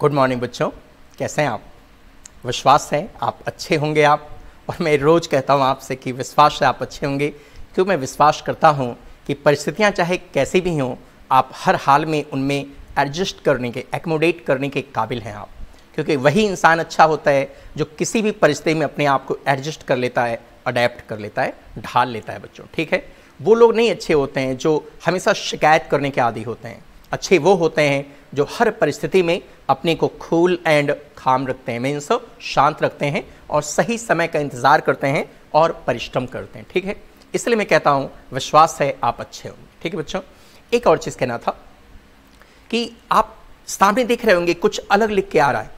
Good morning बच्चों कैसे हैं आप विश्वास है आप अच्छे होंगे आप और मैं रोज़ कहता हूँ आपसे कि विश्वास से आप अच्छे होंगे क्यों मैं विश्वास करता हूँ कि परिस्थितियाँ चाहे कैसी भी हों आप हर हाल में उनमें एडजस्ट करने के एकोमोडेट करने के काबिल हैं आप क्योंकि वही इंसान अच्छा होता है जो किसी भी परिस्थिति में अपने आप को एडजस्ट कर लेता है अडेप्ट कर लेता है ढाल लेता है बच्चों ठीक है वो लोग नहीं अच्छे होते हैं जो हमेशा शिकायत करने के आदि होते हैं अच्छे वो होते हैं जो हर परिस्थिति में अपने को खूल एंड खाम रखते हैं मीन्स शांत रखते हैं और सही समय का इंतज़ार करते हैं और परिश्रम करते हैं ठीक है इसलिए मैं कहता हूँ विश्वास है आप अच्छे होंगे ठीक है बच्चों एक और चीज़ कहना था कि आप सामने देख रहे होंगे कुछ अलग लिख के आ रहा है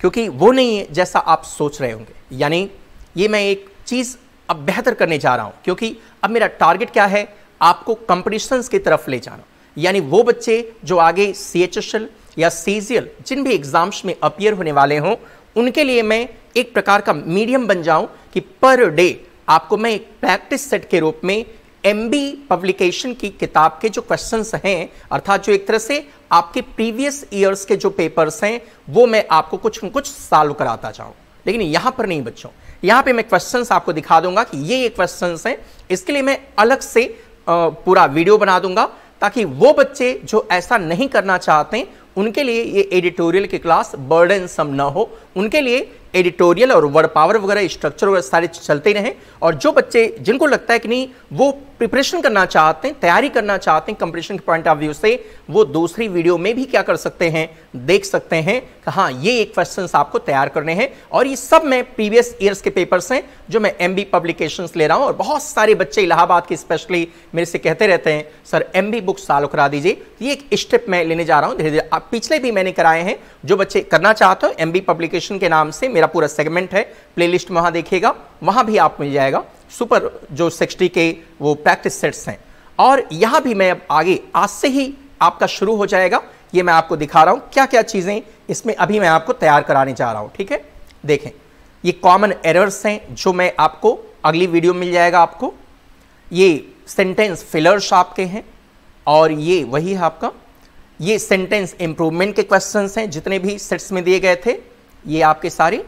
क्योंकि वो नहीं है जैसा आप सोच रहे होंगे यानी ये मैं एक चीज़ अब बेहतर करने जा रहा हूँ क्योंकि अब मेरा टारगेट क्या है आपको कंपटिशन्स की तरफ ले जाना यानी वो बच्चे जो आगे सी एच एस एल या सी जी एल जिन भी एग्जाम्स में अपियर होने वाले हों उनके लिए मैं एक प्रकार का मीडियम बन जाऊं कि पर डे आपको मैं एक प्रैक्टिस सेट के रूप में एम बी पब्लिकेशन की किताब के जो क्वेश्चंस हैं अर्थात जो एक तरह से आपके प्रीवियस ईयर्स के जो पेपर्स हैं वो मैं आपको कुछ न कुछ सॉल्व कराता जाऊं लेकिन यहाँ पर नहीं बच्चों यहाँ पे मैं क्वेश्चंस आपको दिखा दूंगा कि ये ये क्वेश्चंस हैं इसके लिए मैं अलग से पूरा वीडियो बना दूंगा ताकि वो बच्चे जो ऐसा नहीं करना चाहते उनके लिए ये एडिटोरियल की क्लास बर्डन सम ना हो उनके लिए एडिटोरियल और वर्ड पावर वगैरह स्ट्रक्चर वगैरह सारे चलते ही रहें और जो बच्चे जिनको लगता है कि नहीं वो प्रिपरेशन करना चाहते हैं तैयारी करना चाहते हैं कंपटीशन के पॉइंट ऑफ व्यू से वो दूसरी वीडियो में भी क्या कर सकते हैं देख सकते हैं कि हाँ ये एक क्वेश्चन आपको तैयार करने हैं और ये सब मैं प्रीवियस ईयर्स के पेपर्स हैं जो मैं एम पब्लिकेशन ले रहा हूँ और बहुत सारे बच्चे इलाहाबाद के स्पेशली मेरे से कहते रहते हैं सर एम बी बुक चालू करा दीजिए ये एक स्टेप मैं लेने जा रहा हूँ धीरे धीरे आप पिछले भी मैंने कराए हैं जो बच्चे करना चाहते हो एम बी पब्लिकेशन एजुकेशन के नाम से मेरा पूरा सेगमेंट है प्लेलिस्ट में वहाँ देखिएगा वहाँ भी आप मिल जाएगा सुपर जो सिक्सटी के वो प्रैक्टिस सेट्स हैं और यहाँ भी मैं अब आगे आज से ही आपका शुरू हो जाएगा ये मैं आपको दिखा रहा हूँ क्या क्या चीज़ें इसमें अभी मैं आपको तैयार कराने जा रहा हूँ ठीक है देखें ये कॉमन एरर्स हैं जो मैं आपको अगली वीडियो मिल जाएगा आपको ये सेंटेंस फिलर्स आपके हैं और ये वही है आपका ये सेंटेंस इम्प्रूवमेंट के क्वेश्चंस हैं जितने भी सेट्स में दिए गए थे ये आपके सारे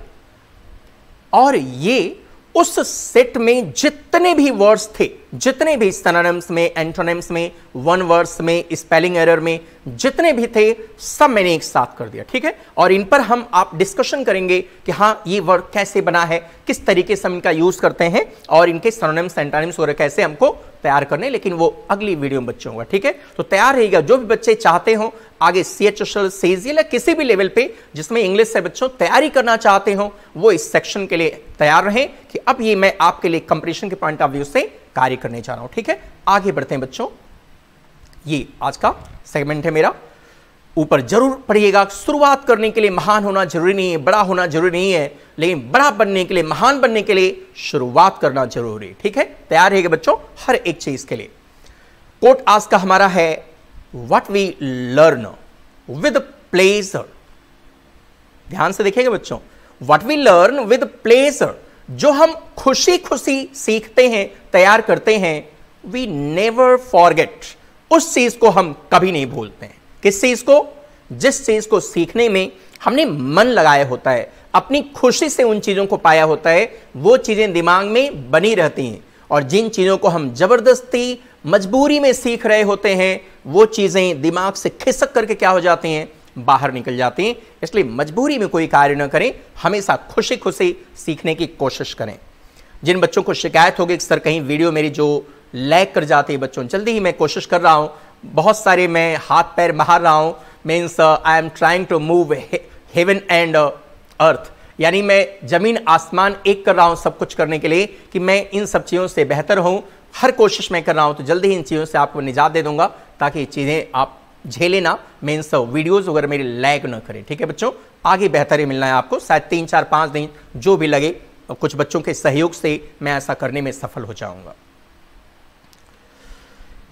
और ये उस सेट में जितने भी वर्ड्स थे जितने भी सनानम्स में एंटोनम्स में वन वर्ड्स में स्पेलिंग एरर में जितने भी थे सब मैंने एक साथ कर दिया ठीक है और इन पर हम आप डिस्कशन करेंगे कि हाँ ये वर्ड कैसे बना है किस तरीके से हम इनका यूज़ करते हैं और इनके सनानम्स एंटोनम्स वगैरह कैसे हमको तैयार करने लेकिन वो अगली वीडियो में बच्चों होगा ठीक है तो तैयार रहेगा जो भी बच्चे चाहते हो आगे सी एच एस एल या किसी भी लेवल पे जिसमें इंग्लिश से बच्चों तैयारी करना चाहते हो वो इस सेक्शन के लिए तैयार रहें कि अब ये मैं आपके लिए कंपटीशन के पॉइंट ऑफ व्यू से कार्य करने जा रहा हूं ठीक है आगे बढ़ते हैं बच्चों ये आज का सेगमेंट है मेरा ऊपर जरूर पढ़िएगा शुरुआत करने के लिए महान होना जरूरी नहीं है बड़ा होना जरूरी नहीं है लेकिन बड़ा बनने के लिए महान बनने के लिए शुरुआत करना जरूरी है ठीक है तैयार रहेगा बच्चों हर एक चीज के लिए कोट आज का हमारा है what we learn with pleasure ध्यान से देखेंगे बच्चों what we learn with pleasure जो हम खुशी खुशी सीखते हैं तैयार करते हैं वी नेवर फॉरगेट उस चीज को हम कभी नहीं भूलते हैं किस चीज को जिस चीज को सीखने में हमने मन लगाया होता है अपनी खुशी से उन चीज़ों को पाया होता है वो चीज़ें दिमाग में बनी रहती हैं और जिन चीज़ों को हम ज़बरदस्ती मजबूरी में सीख रहे होते हैं वो चीज़ें दिमाग से खिसक करके क्या हो जाती हैं बाहर निकल जाते हैं इसलिए मजबूरी में कोई कार्य न करें हमेशा खुशी खुशी सीखने की कोशिश करें जिन बच्चों को शिकायत होगी सर कहीं वीडियो मेरी जो लैग कर जाती है बच्चों जल्दी ही मैं कोशिश कर रहा हूँ बहुत सारे मैं हाथ पैर मार रहा हूँ means I am trying to move heaven and earth यानी मैं ज़मीन आसमान एक कर रहा हूँ सब कुछ करने के लिए कि मैं इन सब चीज़ों से बेहतर हूँ हर कोशिश मैं कर रहा हूँ तो जल्दी ही इन चीज़ों से आपको निजात दे दूंगा ताकि चीज़ें आप झेले ना सब वीडियोज वगैरह मेरी लैग ना करें ठीक है बच्चों आगे बेहतर ही मिलना है आपको शायद तीन चार पाँच दिन जो भी लगे कुछ बच्चों के सहयोग से मैं ऐसा करने में सफल हो जाऊंगा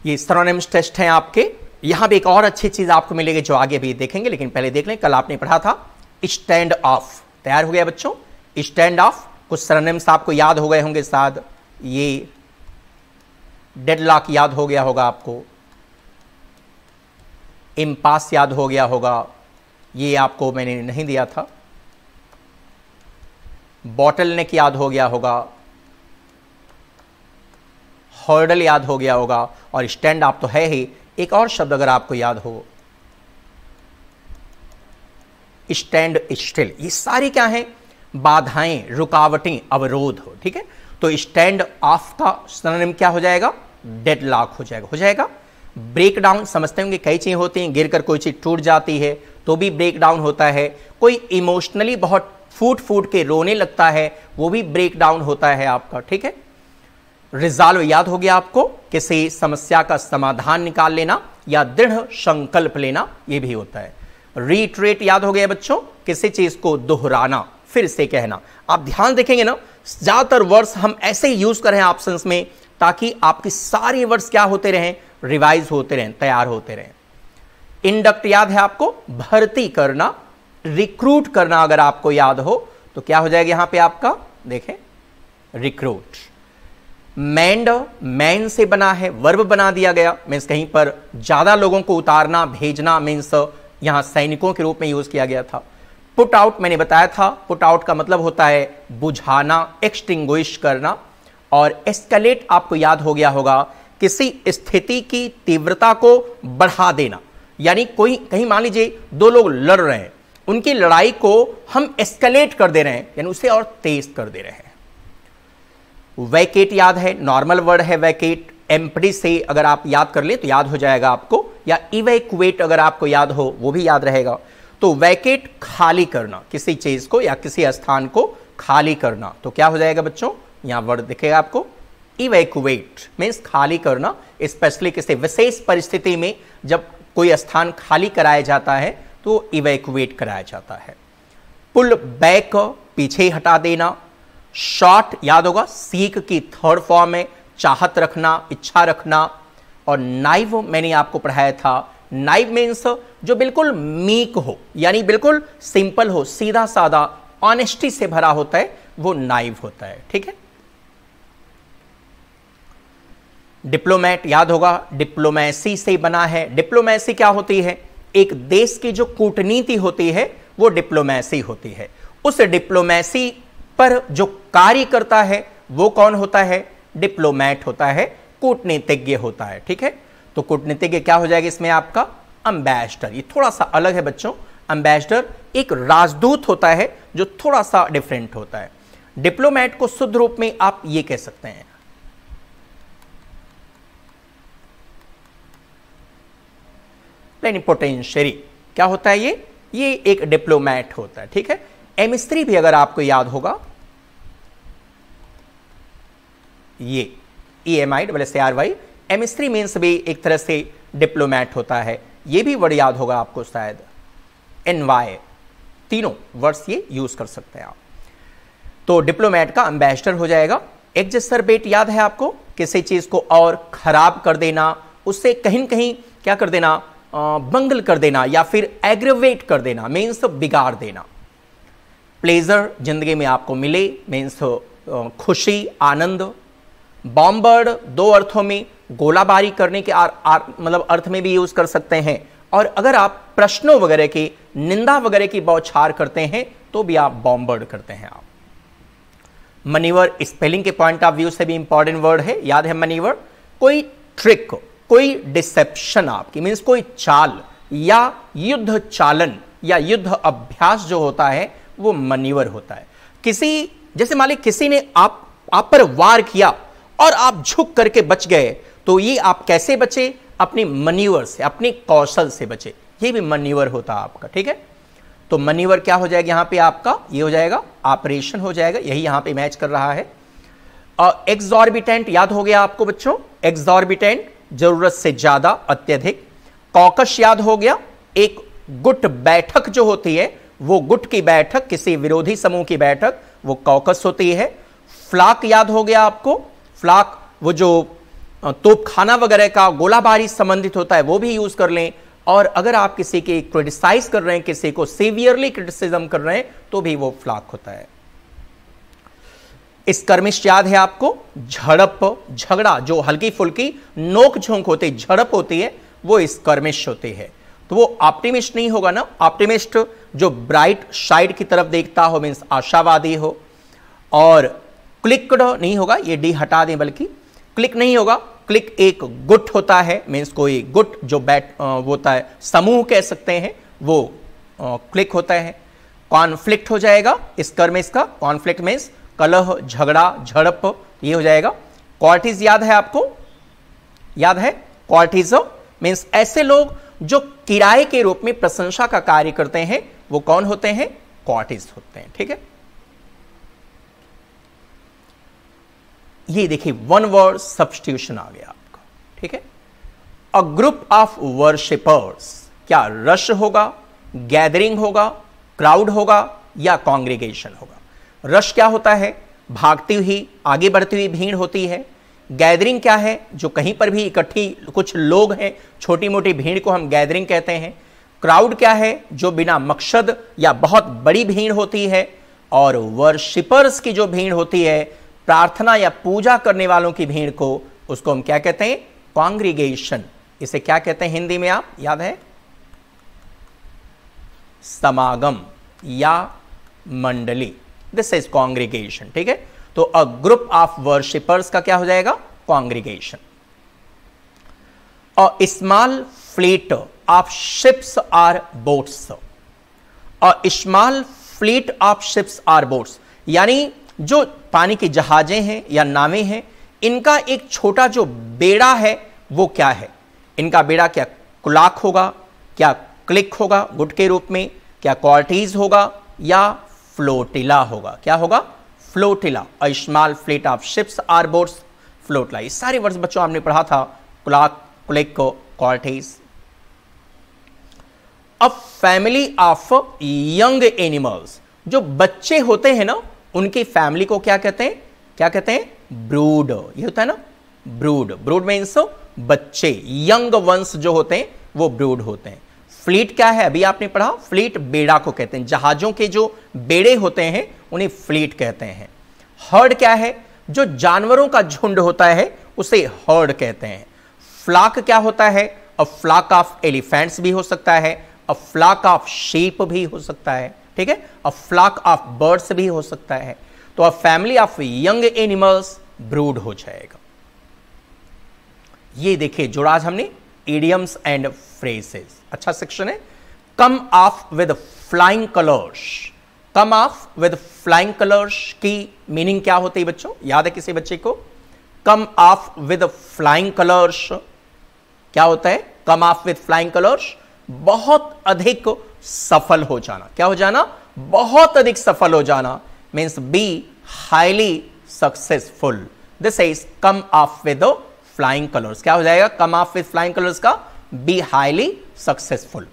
ये सरोनेम्स टेस्ट हैं आपके यहां भी एक और अच्छी चीज़ आपको मिलेगी जो आगे भी देखेंगे लेकिन पहले देख लें कल आपने पढ़ा था स्टैंड ऑफ तैयार हो गया बच्चों स्टैंड ऑफ कुछ सरोनेम्स आपको याद हो गए होंगे शायद ये डेडलॉक याद हो गया होगा आपको इम्पास याद हो गया होगा ये आपको मैंने नहीं दिया था बॉटल नेक याद हो गया होगा हॉर्डल याद हो गया होगा और स्टैंड आप तो है ही एक और शब्द अगर आपको याद हो स्टैंड स्टिल ये सारी क्या है बाधाएं रुकावटें अवरोध हो ठीक है तो स्टैंड ऑफ का क्या हो जाएगा डेड लॉक हो जाएगा हो जाएगा ब्रेक डाउन समझते होंगे कई चीज़ें होती हैं गिर कर कोई चीज़ टूट जाती है तो भी ब्रेक डाउन होता है कोई इमोशनली बहुत फूट फूट के रोने लगता है वो भी ब्रेक डाउन होता है आपका ठीक है रिजॉल्व याद हो गया आपको किसी समस्या का समाधान निकाल लेना या दृढ़ संकल्प लेना ये भी होता है रिट्रेट याद हो गया बच्चों किसी चीज को दोहराना फिर से कहना आप ध्यान देखेंगे ना ज्यादातर वर्ड्स हम ऐसे ही यूज करें ऑप्शन में ताकि आपकी सारे वर्ड्स क्या होते रहें रिवाइज होते रहें तैयार होते रहें इंडक्ट याद है आपको भर्ती करना रिक्रूट करना अगर आपको याद हो तो क्या हो जाएगा यहां पे आपका देखें रिक्रूट मैंड मैन से बना है वर्ब बना दिया गया मीन्स कहीं पर ज्यादा लोगों को उतारना भेजना मीन्स यहां सैनिकों के रूप में यूज किया गया था पुट आउट मैंने बताया था पुट आउट का मतलब होता है बुझाना एक्सटिंग्विश करना और एस्केलेट आपको याद हो गया होगा किसी स्थिति की तीव्रता को बढ़ा देना यानी कोई कहीं मान लीजिए दो लोग लड़ रहे हैं उनकी लड़ाई को हम एस्केलेट कर दे रहे हैं यानी उसे और तेज कर दे रहे हैं वैकेट याद है नॉर्मल वर्ड है वैकेट एम्पडी से अगर आप याद कर ले तो याद हो जाएगा आपको या इवेक्वेट अगर आपको याद हो वो भी याद रहेगा तो वैकेट खाली करना किसी चीज को या किसी स्थान को खाली करना तो क्या हो जाएगा बच्चों यहां वर्ड दिखेगा आपको इवेकुएट मीन्स खाली करना स्पेशली किसी विशेष परिस्थिति में जब कोई स्थान खाली कराया जाता है तो इवेकुएट कराया जाता है पुल बैक पीछे हटा देना शॉर्ट याद होगा सीख की थर्ड फॉर्म में चाहत रखना इच्छा रखना और नाइव मैंने आपको पढ़ाया था नाइव मीन्स जो बिल्कुल मीक हो यानी बिल्कुल सिंपल हो सीधा साधा ऑनेस्टी से भरा होता है वो नाइव होता है ठीक है डिप्लोमेट याद होगा डिप्लोमेसी से बना है डिप्लोमेसी क्या होती है एक देश की जो कूटनीति होती है वो डिप्लोमेसी होती है उस डिप्लोमेसी पर जो कार्य करता है वो कौन होता है डिप्लोमेट होता है कूटनीतिज्ञ होता है ठीक है तो कूटनीतिज्ञ क्या हो जाएगा इसमें आपका अंबेसडर ये थोड़ा सा अलग है बच्चों अंबेसडर एक राजदूत होता है जो थोड़ा सा डिफरेंट होता है डिप्लोमेट को शुद्ध रूप में आप ये कह सकते हैं प्लेनिपोटेंशरी क्या होता है ये ये एक डिप्लोमैट होता है ठीक है एमिस्त्री भी अगर आपको याद होगा ये E M I double S R Y एमिस्त्री मीन्स भी एक तरह से डिप्लोमैट होता है ये भी वर्ड याद होगा आपको शायद एन वाई तीनों वर्ड्स ये यूज कर सकते हैं आप तो डिप्लोमैट का एम्बेसडर हो जाएगा एग्जर्बेट याद है आपको किसी चीज को और खराब कर देना उससे कहीं कहीं क्या कर देना बंगल कर देना या फिर एग्रेवेट कर देना मीन्स बिगाड़ देना प्लेजर जिंदगी में आपको मिले मीन्स खुशी आनंद बॉम्बर्ड दो अर्थों में गोलाबारी करने के आर, आर, मतलब अर्थ में भी यूज कर सकते हैं और अगर आप प्रश्नों वगैरह की निंदा वगैरह की बौछार करते हैं तो भी आप बॉम्बर्ड करते हैं आप मनीवर स्पेलिंग के पॉइंट ऑफ व्यू से भी इंपॉर्टेंट वर्ड है याद है मनीवर कोई ट्रिक कोई डिसेप्शन आपकी मीन्स कोई चाल या युद्ध चालन या युद्ध अभ्यास जो होता है वो मनीवर होता है किसी जैसे मान ली किसी ने आप आप पर वार किया और आप झुक करके बच गए तो ये आप कैसे बचे अपनी मनीवर से अपने कौशल से बचे ये भी मनीवर होता है आपका ठीक है तो मनीवर क्या हो जाएगा यहां पे आपका ये हो जाएगा ऑपरेशन हो जाएगा यही यहां पे मैच कर रहा है एक्सॉर्बिटेंट याद हो गया आपको बच्चों एक्सॉर्बिटेंट ज़रूरत से ज़्यादा अत्यधिक कॉकस याद हो गया एक गुट बैठक जो होती है वो गुट की बैठक किसी विरोधी समूह की बैठक वो कॉकस होती है फ्लाक याद हो गया आपको फ्लाक वो जो तोपखाना वगैरह का गोलाबारी संबंधित होता है वो भी यूज़ कर लें और अगर आप किसी की क्रिटिसाइज कर रहे हैं किसी को सीवियरली क्रिटिसिज्म कर रहे हैं तो भी वो फ्लाक होता है स्कर्मिश याद है आपको झड़प झगड़ा जो हल्की फुल्की नोक झोंक होती झड़प होती है वो स्कर्मिश होती है तो वो ऑप्टिमिस्ट नहीं होगा ना ऑप्टिमिस्ट जो ब्राइट साइड की तरफ देखता हो मीन्स आशावादी हो और क्लिकड नहीं होगा ये डी हटा दें बल्कि क्लिक नहीं होगा क्लिक एक गुट होता है मीन्स कोई गुट जो बैट वो होता है समूह कह सकते हैं वो क्लिक होता है कॉन्फ्लिक्ट हो जाएगा स्कर्मिश का कॉन्फ्लिक्ट मीन्स कलह झगड़ा झड़प ये हो जाएगा क्वार्टिज याद है आपको याद है क्वार्टिज मीन्स ऐसे लोग जो किराए के रूप में प्रशंसा का कार्य करते हैं वो कौन होते हैं क्वार्टिज होते हैं ठीक है ये देखिए वन वर्ड सब्सटीट्यूशन आ गया आपका ठीक है अ ग्रुप ऑफ वर्शिपर्स क्या रश होगा गैदरिंग होगा क्राउड होगा या कांग्रीगेशन होगा रश क्या होता है भागती हुई आगे बढ़ती हुई भीड़ होती है गैदरिंग क्या है जो कहीं पर भी इकट्ठी कुछ लोग हैं छोटी मोटी भीड़ को हम गैदरिंग कहते हैं क्राउड क्या है जो बिना मकसद या बहुत बड़ी भीड़ होती है और वर्शिपर्स की जो भीड़ होती है प्रार्थना या पूजा करने वालों की भीड़ को उसको हम क्या कहते हैं कॉन्ग्रीगेशन इसे क्या कहते हैं हिंदी में आप याद है समागम या मंडली दिस इज कॉन्ग्रीगेशन ठीक है तो अ ग्रुप ऑफ वर्शिपर्स का क्या हो जाएगा congregation a small fleet of ships or boats a small fleet of ships or boats यानी जो पानी की जहाजें हैं या नावें हैं इनका एक छोटा जो बेड़ा है वो क्या है इनका बेड़ा क्या कुलाक होगा क्या क्लिक होगा गुट के रूप में क्या क्वालिटीज होगा या फ्लोटिला होगा क्या होगा flotilla small fleet of ships or boards flotilla सारे वर्ड्स बच्चों आपने पढ़ा था क्लाक क्लिको कॉर्टिस a family of young animals जो बच्चे होते हैं ना उनकी फैमिली को क्या कहते हैं क्या कहते हैं ब्रूड ये होता है ना ब्रूड ब्रूड मीन्स बच्चे यंग वंश जो होते हैं वो ब्रूड होते हैं फ्लीट क्या है अभी आपने पढ़ा फ्लीट बेड़ा को कहते हैं जहाजों के जो बेड़े होते हैं उन्हें फ्लीट कहते हैं हर्ड क्या है जो जानवरों का झुंड होता है उसे हर्ड कहते हैं फ्लाक क्या होता है अ फ्लाक ऑफ एलिफेंट्स भी हो सकता है अ फ्लाक ऑफ शीप भी हो सकता है ठीक है अ फ्लाक ऑफ बर्ड्स भी हो सकता है तो a family of young animals brood हो जाएगा ये देखिए आज हमने इडियम्स एंड फ्रेसेस अच्छा सेक्शन है come off with flying colours come off with flying colours की मीनिंग क्या होती है बच्चों याद है किसी बच्चे को come off with flying colours क्या होता है come off with flying colours बहुत अधिक सफल हो जाना क्या हो जाना बहुत अधिक सफल हो जाना means be highly successful this is come off with flying colours क्या हो जाएगा come off with flying colours का be highly successful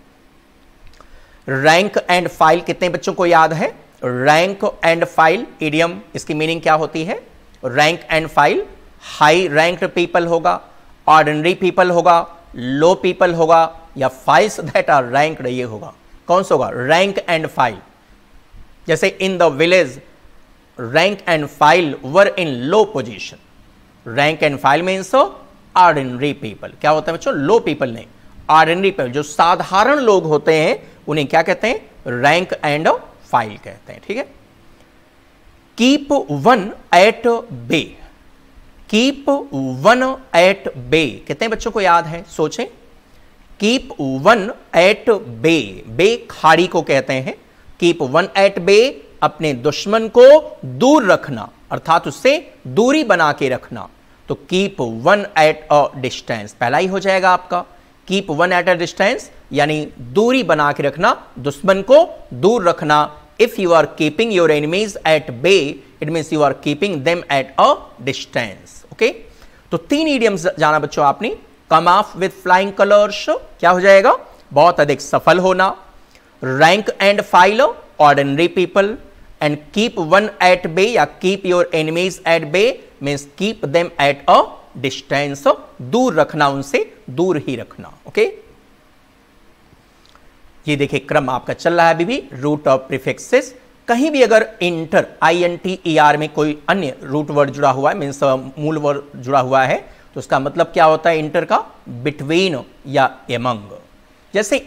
rank and file कितने बच्चों को याद है रैंक एंड फाइल इडियम इसकी मीनिंग क्या होती है rank and file high ranked people होगा ऑर्डिनरी पीपल होगा लो पीपल होगा या फाइल्स दैट आर रैंक्ड ये होगा कौन सा होगा रैंक एंड फाइल जैसे in the village rank and file were in low position rank and file means ordinary people क्या होता है बच्चों लो पीपल नहीं ऑर्डिनरी पीपल जो साधारण लोग होते हैं उन्हें क्या कहते हैं रैंक एंड फाइल कहते हैं ठीक है keep one at bay keep one at bay कहते हैं बच्चों को याद है सोचें keep one at bay bay खाड़ी को कहते हैं कीप वन एट बे अपने दुश्मन को दूर रखना अर्थात उससे दूरी बना के रखना तो keep one at a distance पहला ही हो जाएगा आपका keep one at a distance यानी दूरी बना के रखना दुश्मन को दूर रखना if you are keeping your enemies at bay it mean you are keeping them at a distance okay तो तीन ईडियम्स जाना बच्चों आपने come off with flying colours क्या हो जाएगा बहुत अधिक सफल होना rank and file ordinary people and keep one at bay या keep your enemies at bay means keep them at a distance दूर रखना उनसे दूर ही रखना ओके ये देखिए क्रम आपका चल रहा है अभी भी रूट ऑफ प्रिफिक्सेस कहीं भी अगर inter I N T E R में कोई अन्य रूट वर्ड जुड़ा हुआ है मीन्स मूल वर्ड जुड़ा हुआ है तो उसका मतलब क्या होता है इंटर का बिटवीन या एमंग जैसे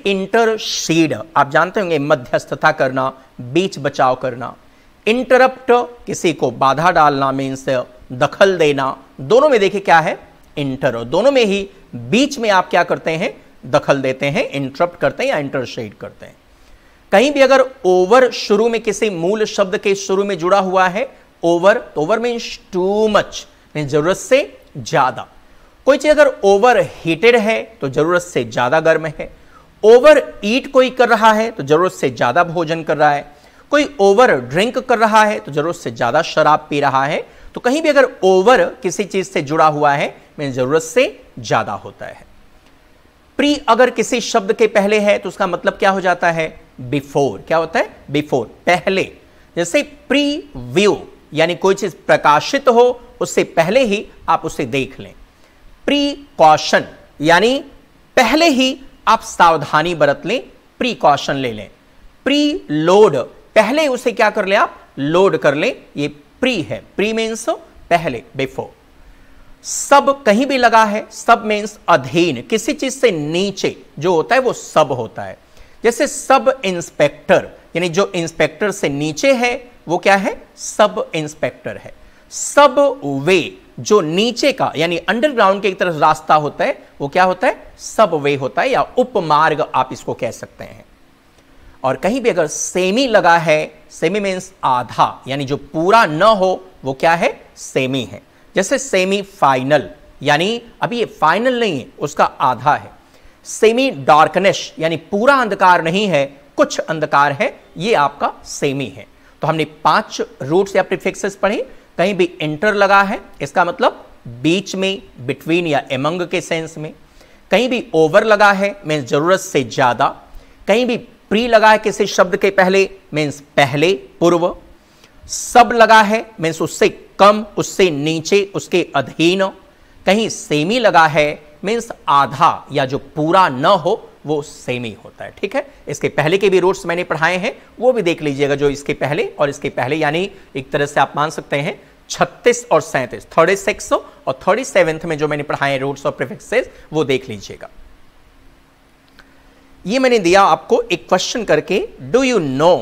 शीड आप जानते होंगे मध्यस्थता करना बीच बचाव करना इंटरप्ट किसी को बाधा डालना मीन्स दखल देना दोनों में देखिए क्या है इंटर दोनों में ही बीच में आप क्या करते हैं दखल देते हैं इंटरप्ट करते हैं या इंटरशेड करते हैं कहीं भी अगर ओवर शुरू में किसी मूल शब्द के शुरू में जुड़ा हुआ है ओवर तो ओवर मीन्स टू मच जरूरत से ज्यादा कोई चीज अगर ओवर हीटेड है तो जरूरत से ज्यादा गर्म है ओवर ईट कोई कर रहा है तो जरूरत से ज्यादा भोजन कर रहा है कोई ओवर ड्रिंक कर रहा है तो जरूरत से ज्यादा शराब पी रहा है तो कहीं भी अगर ओवर किसी चीज से जुड़ा हुआ है मैं जरूरत से ज्यादा होता है प्री अगर किसी शब्द के पहले है तो उसका मतलब क्या हो जाता है बिफोर क्या होता है बिफोर पहले जैसे प्री व्यू यानी कोई चीज प्रकाशित हो उससे पहले ही आप उसे देख लें प्री कॉशन यानी पहले ही आप सावधानी बरत लें प्रीकॉशन ले लें प्री लोड पहले उसे क्या कर लें आप लोड कर लें ये प्री है प्री मीन्स पहले बिफोर सब कहीं भी लगा है सब मीन्स अधीन किसी चीज से नीचे जो होता है वो सब होता है जैसे सब इंस्पेक्टर यानी जो इंस्पेक्टर से नीचे है वो क्या है सब इंस्पेक्टर है सब वे जो नीचे का यानी अंडरग्राउंड के एक तरफ रास्ता होता है वो क्या होता है सब वे होता है या उपमार्ग आप इसको कह सकते हैं और कहीं भी अगर सेमी लगा है सेमी मीन्स आधा यानी जो पूरा न हो वो क्या है सेमी है जैसे सेमी फाइनल यानी अभी ये फाइनल नहीं है उसका आधा है सेमी डार्कनेस यानी पूरा अंधकार नहीं है कुछ अंधकार है ये आपका सेमी है तो हमने पांच रूट्स या प्रिफिक्सेस पढ़े कहीं भी इंटर लगा है इसका मतलब बीच में बिटवीन या एमंग के सेंस में कहीं भी ओवर लगा है मीन्स जरूरत से ज़्यादा कहीं भी प्री लगा है किसी शब्द के पहले मीन्स पहले पूर्व सब लगा है मीन्स उससे कम उससे नीचे उसके अधीन कहीं सेमी लगा है मीन्स आधा या जो पूरा न हो वो सेमी होता है ठीक है इसके पहले के भी रूट्स मैंने पढ़ाए हैं वो भी देख लीजिएगा जो इसके पहले और इसके पहले यानी एक तरह से आप मान सकते हैं छत्तीस और सैंतीस थर्टी सिक्स और थर्टी सेवेंथ में जो मैंने पढ़ाए रूट्स और प्रिफिक्सेस वो देख लीजिएगा ये मैंने दिया आपको एक क्वेश्चन करके do you know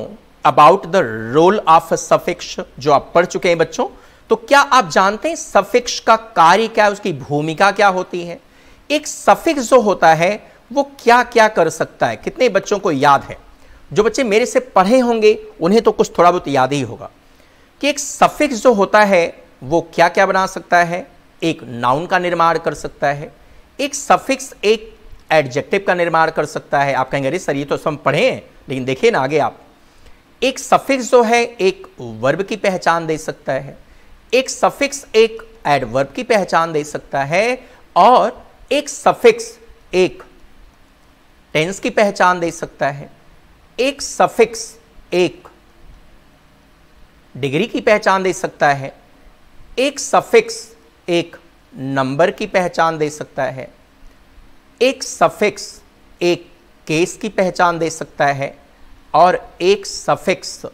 about the role of suffix जो आप पढ़ चुके हैं बच्चों तो क्या आप जानते हैं सफिक्स का कार्य क्या है उसकी भूमिका क्या होती है एक सफिक्स जो होता है वो क्या क्या कर सकता है कितने बच्चों को याद है जो बच्चे मेरे से पढ़े होंगे उन्हें तो कुछ थोड़ा बहुत याद ही होगा कि एक सफिक्स जो होता है वो क्या क्या बना सकता है एक नाउन का निर्माण कर सकता है एक सफिक्स एक एडजेक्टिव का निर्माण कर सकता है आप कहेंगे अरे सर ये तो हम पढ़े हैं लेकिन देखिए ना आगे आप एक सफिक्स जो है एक वर्ब की पहचान दे सकता है एक सफिक्स एक एडवर्ब की पहचान दे सकता है और एक सफिक्स एक टेंस की पहचान दे सकता है एक सफिक्स एक डिग्री की पहचान दे सकता है एक सफिक्स एक नंबर की पहचान दे सकता है एक सफिक्स एक केस की पहचान दे सकता है और एक सफिक्स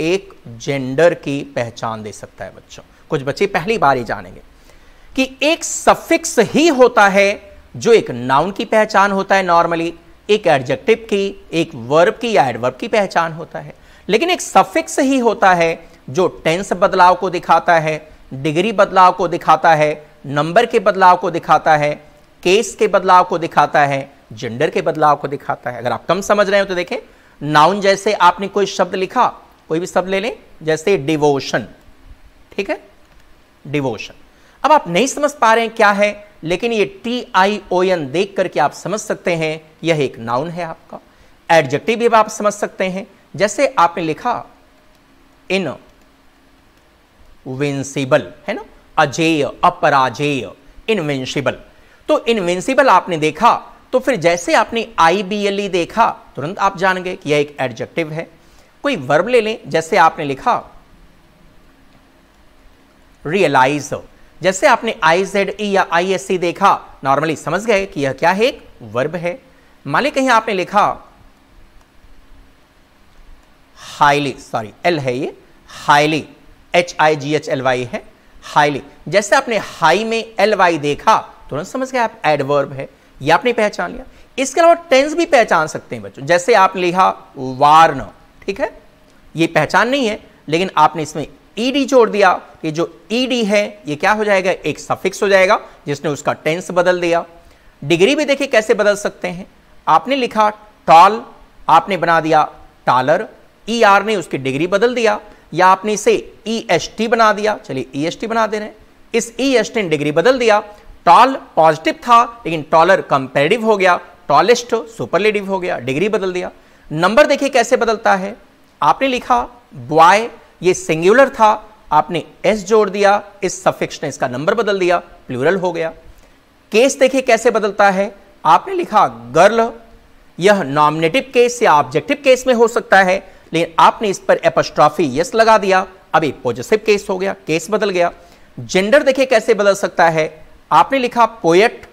एक जेंडर की पहचान दे सकता है बच्चों कुछ बच्चे पहली बार ही जानेंगे कि एक सफिक्स ही होता है जो एक नाउन की पहचान होता है नॉर्मली एक एडजेक्टिव की एक वर्ब की या एडवर्ब की पहचान होता है लेकिन एक सफिक्स ही होता है जो टेंस बदलाव को दिखाता है डिग्री बदलाव को दिखाता है नंबर के बदलाव को दिखाता है केस के बदलाव को दिखाता है जेंडर के बदलाव को दिखाता है अगर आप कम समझ रहे हो तो देखें नाउन जैसे आपने कोई शब्द लिखा कोई भी शब्द ले लें जैसे डिवोशन ठीक है डिवोशन अब आप नहीं समझ पा रहे हैं क्या है लेकिन ये टी आई ओ एन देख करके आप समझ सकते हैं यह एक नाउन है आपका एडजेक्टिव भी आप समझ सकते हैं जैसे आपने लिखा इन विंसिबल है ना अजेय अपराजेय इनविंसिबल तो इनविंसिबल आपने देखा तो फिर जैसे आपने आई बी एल ई देखा तुरंत आप जान गए कि यह एक एडजेक्टिव है कोई वर्ब ले लें जैसे आपने लिखा रियलाइज जैसे आपने आई जेड ई या आई एस सी देखा नॉर्मली समझ गए कि यह क्या है एक वर्ब है मान ली कहीं आपने लिखा हाईली सॉरी एल है ये highly H I G H L Y है हाईली जैसे आपने हाई में एल वाई देखा तुरंत समझ गए आप एडवर्ब है ये आपने पहचान लिया इसके अलावा टेंस भी पहचान सकते हैं बच्चों जैसे आप लिखा वार्न ठीक है ये पहचान नहीं है लेकिन आपने इसमें ईडी जोड़ दिया ये जो ईडी है ये क्या हो जाएगा एक सफिक्स हो जाएगा जिसने उसका टेंस बदल दिया डिग्री भी देखिए कैसे बदल सकते हैं आपने लिखा टॉल आपने बना दिया टॉलर ई आर ने उसकी डिग्री बदल दिया या आपने इसे ई एस टी बना दिया चलिए ई एस टी बना दे रहे हैं इस ई एस टी ने डिग्री बदल दिया टॉल पॉजिटिव था लेकिन टॉलर कंपेरेटिव हो गया टॉलेस्ट सुपरलेटिव हो गया डिग्री बदल दिया नंबर देखिए कैसे बदलता है आपने लिखा बॉय ये सिंगुलर था आपने एस जोड़ दिया इस सफिक्स ने इसका नंबर बदल दिया प्लूरल हो गया केस देखिए कैसे बदलता है आपने लिखा गर्ल यह नॉमिनेटिव केस या ऑब्जेक्टिव केस में हो सकता है लेकिन आपने इस पर एपस्ट्रॉफी यस लगा दिया अभी पॉजिटिव केस हो गया केस बदल गया जेंडर देखिए कैसे बदल सकता है आपने लिखा पोएट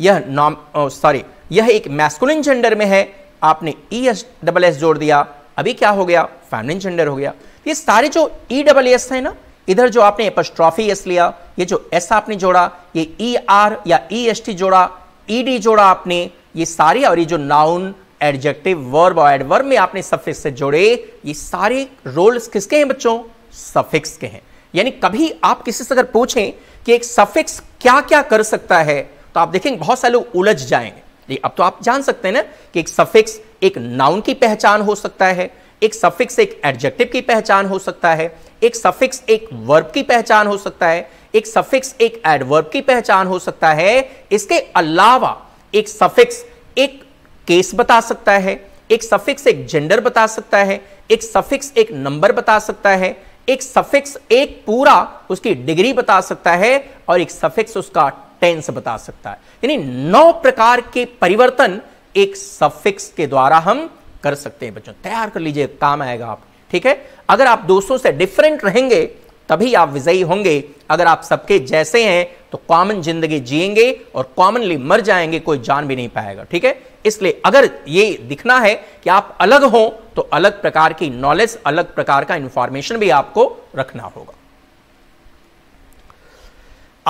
यह नॉम सॉरी यह एक मैस्कुलिन जेंडर में है आपने ई एस डबल एस जोड़ दिया अभी क्या हो गया फैमिलिन जेंडर हो गया ये सारे जो ई डबल एस है ना इधर जो आपने एपस्ट्रॉफी एस लिया ये जो एस आपने जोड़ा ये ई e आर या ई एस टी जोड़ा ई e डी जोड़ा आपने ये सारे और ये जो नाउन एडजेक्टिव वर्ब और एडवर्ब में आपने सफिक्स से जोड़े ये सारे रोल्स किसके हैं बच्चों सफिक्स के हैं यानी कभी आप किसी से अगर पूछें कि एक सफिक्स क्या क्या कर सकता है तो आप देखेंगे बहुत सारे लोग उलझ जाएंगे अब तो आप जान सकते हैं ना कि एक सफिक्स एक नाउन की पहचान हो सकता है एक सफिक्स एक एडजेक्टिव की पहचान हो सकता है एक सफिक्स एक वर्ब की पहचान हो सकता है एक सफिक्स एक एडवर्ब की पहचान हो सकता है इसके अलावा एक सफिक्स एक केस बता सकता है एक सफिक्स एक जेंडर बता सकता है एक सफिक्स एक नंबर बता सकता है एक सफिक्स एक पूरा उसकी डिग्री बता सकता है और एक सफिक्स उसका टेंस बता सकता है यानी नौ प्रकार के परिवर्तन एक सफिक्स के द्वारा हम कर सकते हैं बच्चों तैयार कर लीजिए काम आएगा आप ठीक है अगर आप दोस्तों से डिफरेंट रहेंगे तभी आप विजयी होंगे अगर आप सबके जैसे हैं तो कॉमन जिंदगी जिएंगे और कॉमनली मर जाएंगे कोई जान भी नहीं पाएगा ठीक है इसलिए अगर ये दिखना है कि आप अलग हो तो अलग प्रकार की नॉलेज अलग प्रकार का इंफॉर्मेशन भी आपको रखना होगा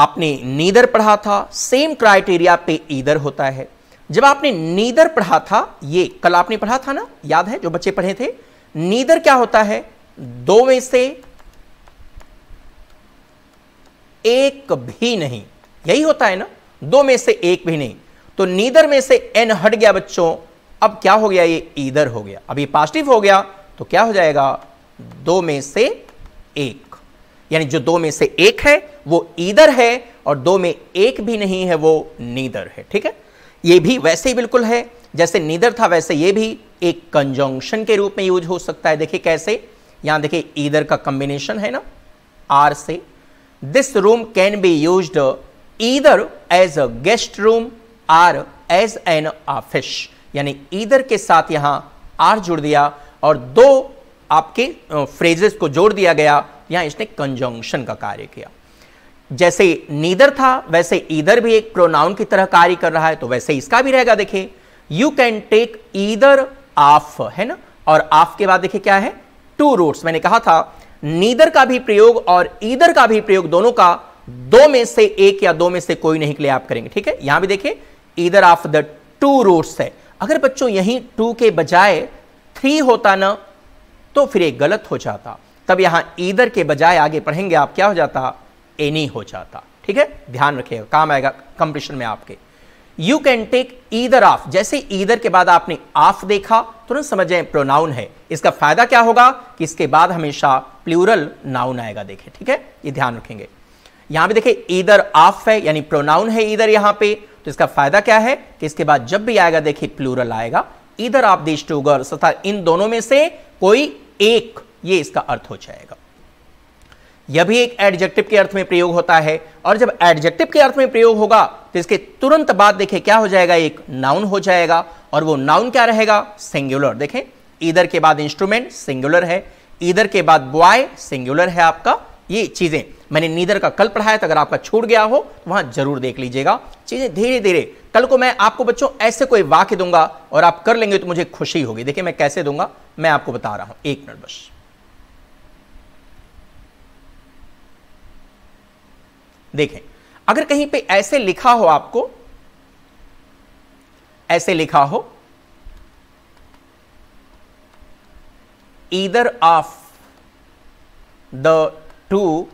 आपने नीदर पढ़ा था सेम क्राइटेरिया पे ईदर होता है जब आपने नीदर पढ़ा था ये कल आपने पढ़ा था ना याद है जो बच्चे पढ़े थे नीदर क्या होता है दो में से एक भी नहीं यही होता है ना दो में से एक भी नहीं तो नीदर में से एन हट गया बच्चों अब क्या हो गया ये ईदर हो गया अब ये पॉजिटिव हो गया तो क्या हो जाएगा दो में से एक यानी जो दो में से एक है वो ईदर है और दो में एक भी नहीं है वो नीदर है ठीक है ये भी वैसे ही बिल्कुल है जैसे नीदर था वैसे ये भी एक कंजंक्शन के रूप में यूज हो सकता है देखिए कैसे यहां देखिए ईदर का कॉम्बिनेशन है ना आर से this room can be used either as a guest room or as an office यानी either के साथ यहां आर जुड़ दिया और दो आपके फ्रेजेस को जोड़ दिया गया यहां इसने कंजंक्शन का कार्य किया जैसे नीदर था वैसे ईदर भी एक प्रोनाउन की तरह कार्य कर रहा है तो वैसे इसका भी रहेगा देखिए you can take either of है ना और ऑफ के बाद देखिए क्या है टू रूट्स मैंने कहा था नीदर का भी प्रयोग और ईदर का भी प्रयोग दोनों का दो में से एक या दो में से कोई नहीं के लिए आप करेंगे ठीक है यहां भी देखिए either of the two roots है अगर बच्चों यहीं टू के बजाय थ्री होता ना तो फिर ये गलत हो जाता तब यहां ईदर के बजाय आगे पढ़ेंगे आप क्या हो जाता एनी हो जाता ठीक है ध्यान रखिएगा काम आएगा कंपटीशन में आपके you can take either of जैसे ईदर के बाद आपने ऑफ देखा तुरंत समझ जाए प्रोनाउन है इसका फायदा क्या होगा कि इसके बाद हमेशा प्लूरल नाउन आएगा देखें ठीक है ये ध्यान रखेंगे यहां पे देखें ईदर ऑफ है यानी प्रोनाउन है ईदर यहां पे तो इसका फायदा क्या है कि इसके बाद जब भी आएगा देखिए प्लूरल आएगा either of this two girls तथा इन दोनों में से कोई एक ये इसका अर्थ हो जाएगा यह भी एक एडजेक्टिव के अर्थ में प्रयोग होता है और जब एडजेक्टिव के अर्थ में प्रयोग होगा तो इसके तुरंत बाद देखें क्या हो जाएगा एक नाउन हो जाएगा और वो नाउन क्या रहेगा सिंगुलर देखें ईदर के बाद इंस्ट्रूमेंट सिंगुलर है इधर के बाद बॉय सिंगुलर है आपका ये चीज़ें मैंने नीदर का कल पढ़ाया था अगर आपका छूट गया हो तो वहां जरूर देख लीजिएगा चीज़ें धीरे धीरे कल को मैं आपको बच्चों ऐसे कोई वाक्य दूंगा और आप कर लेंगे तो मुझे खुशी होगी देखिए मैं कैसे दूंगा मैं आपको बता रहा हूं एक मिनट बस देखें अगर कहीं पे ऐसे लिखा हो आपको ऐसे लिखा हो either of the two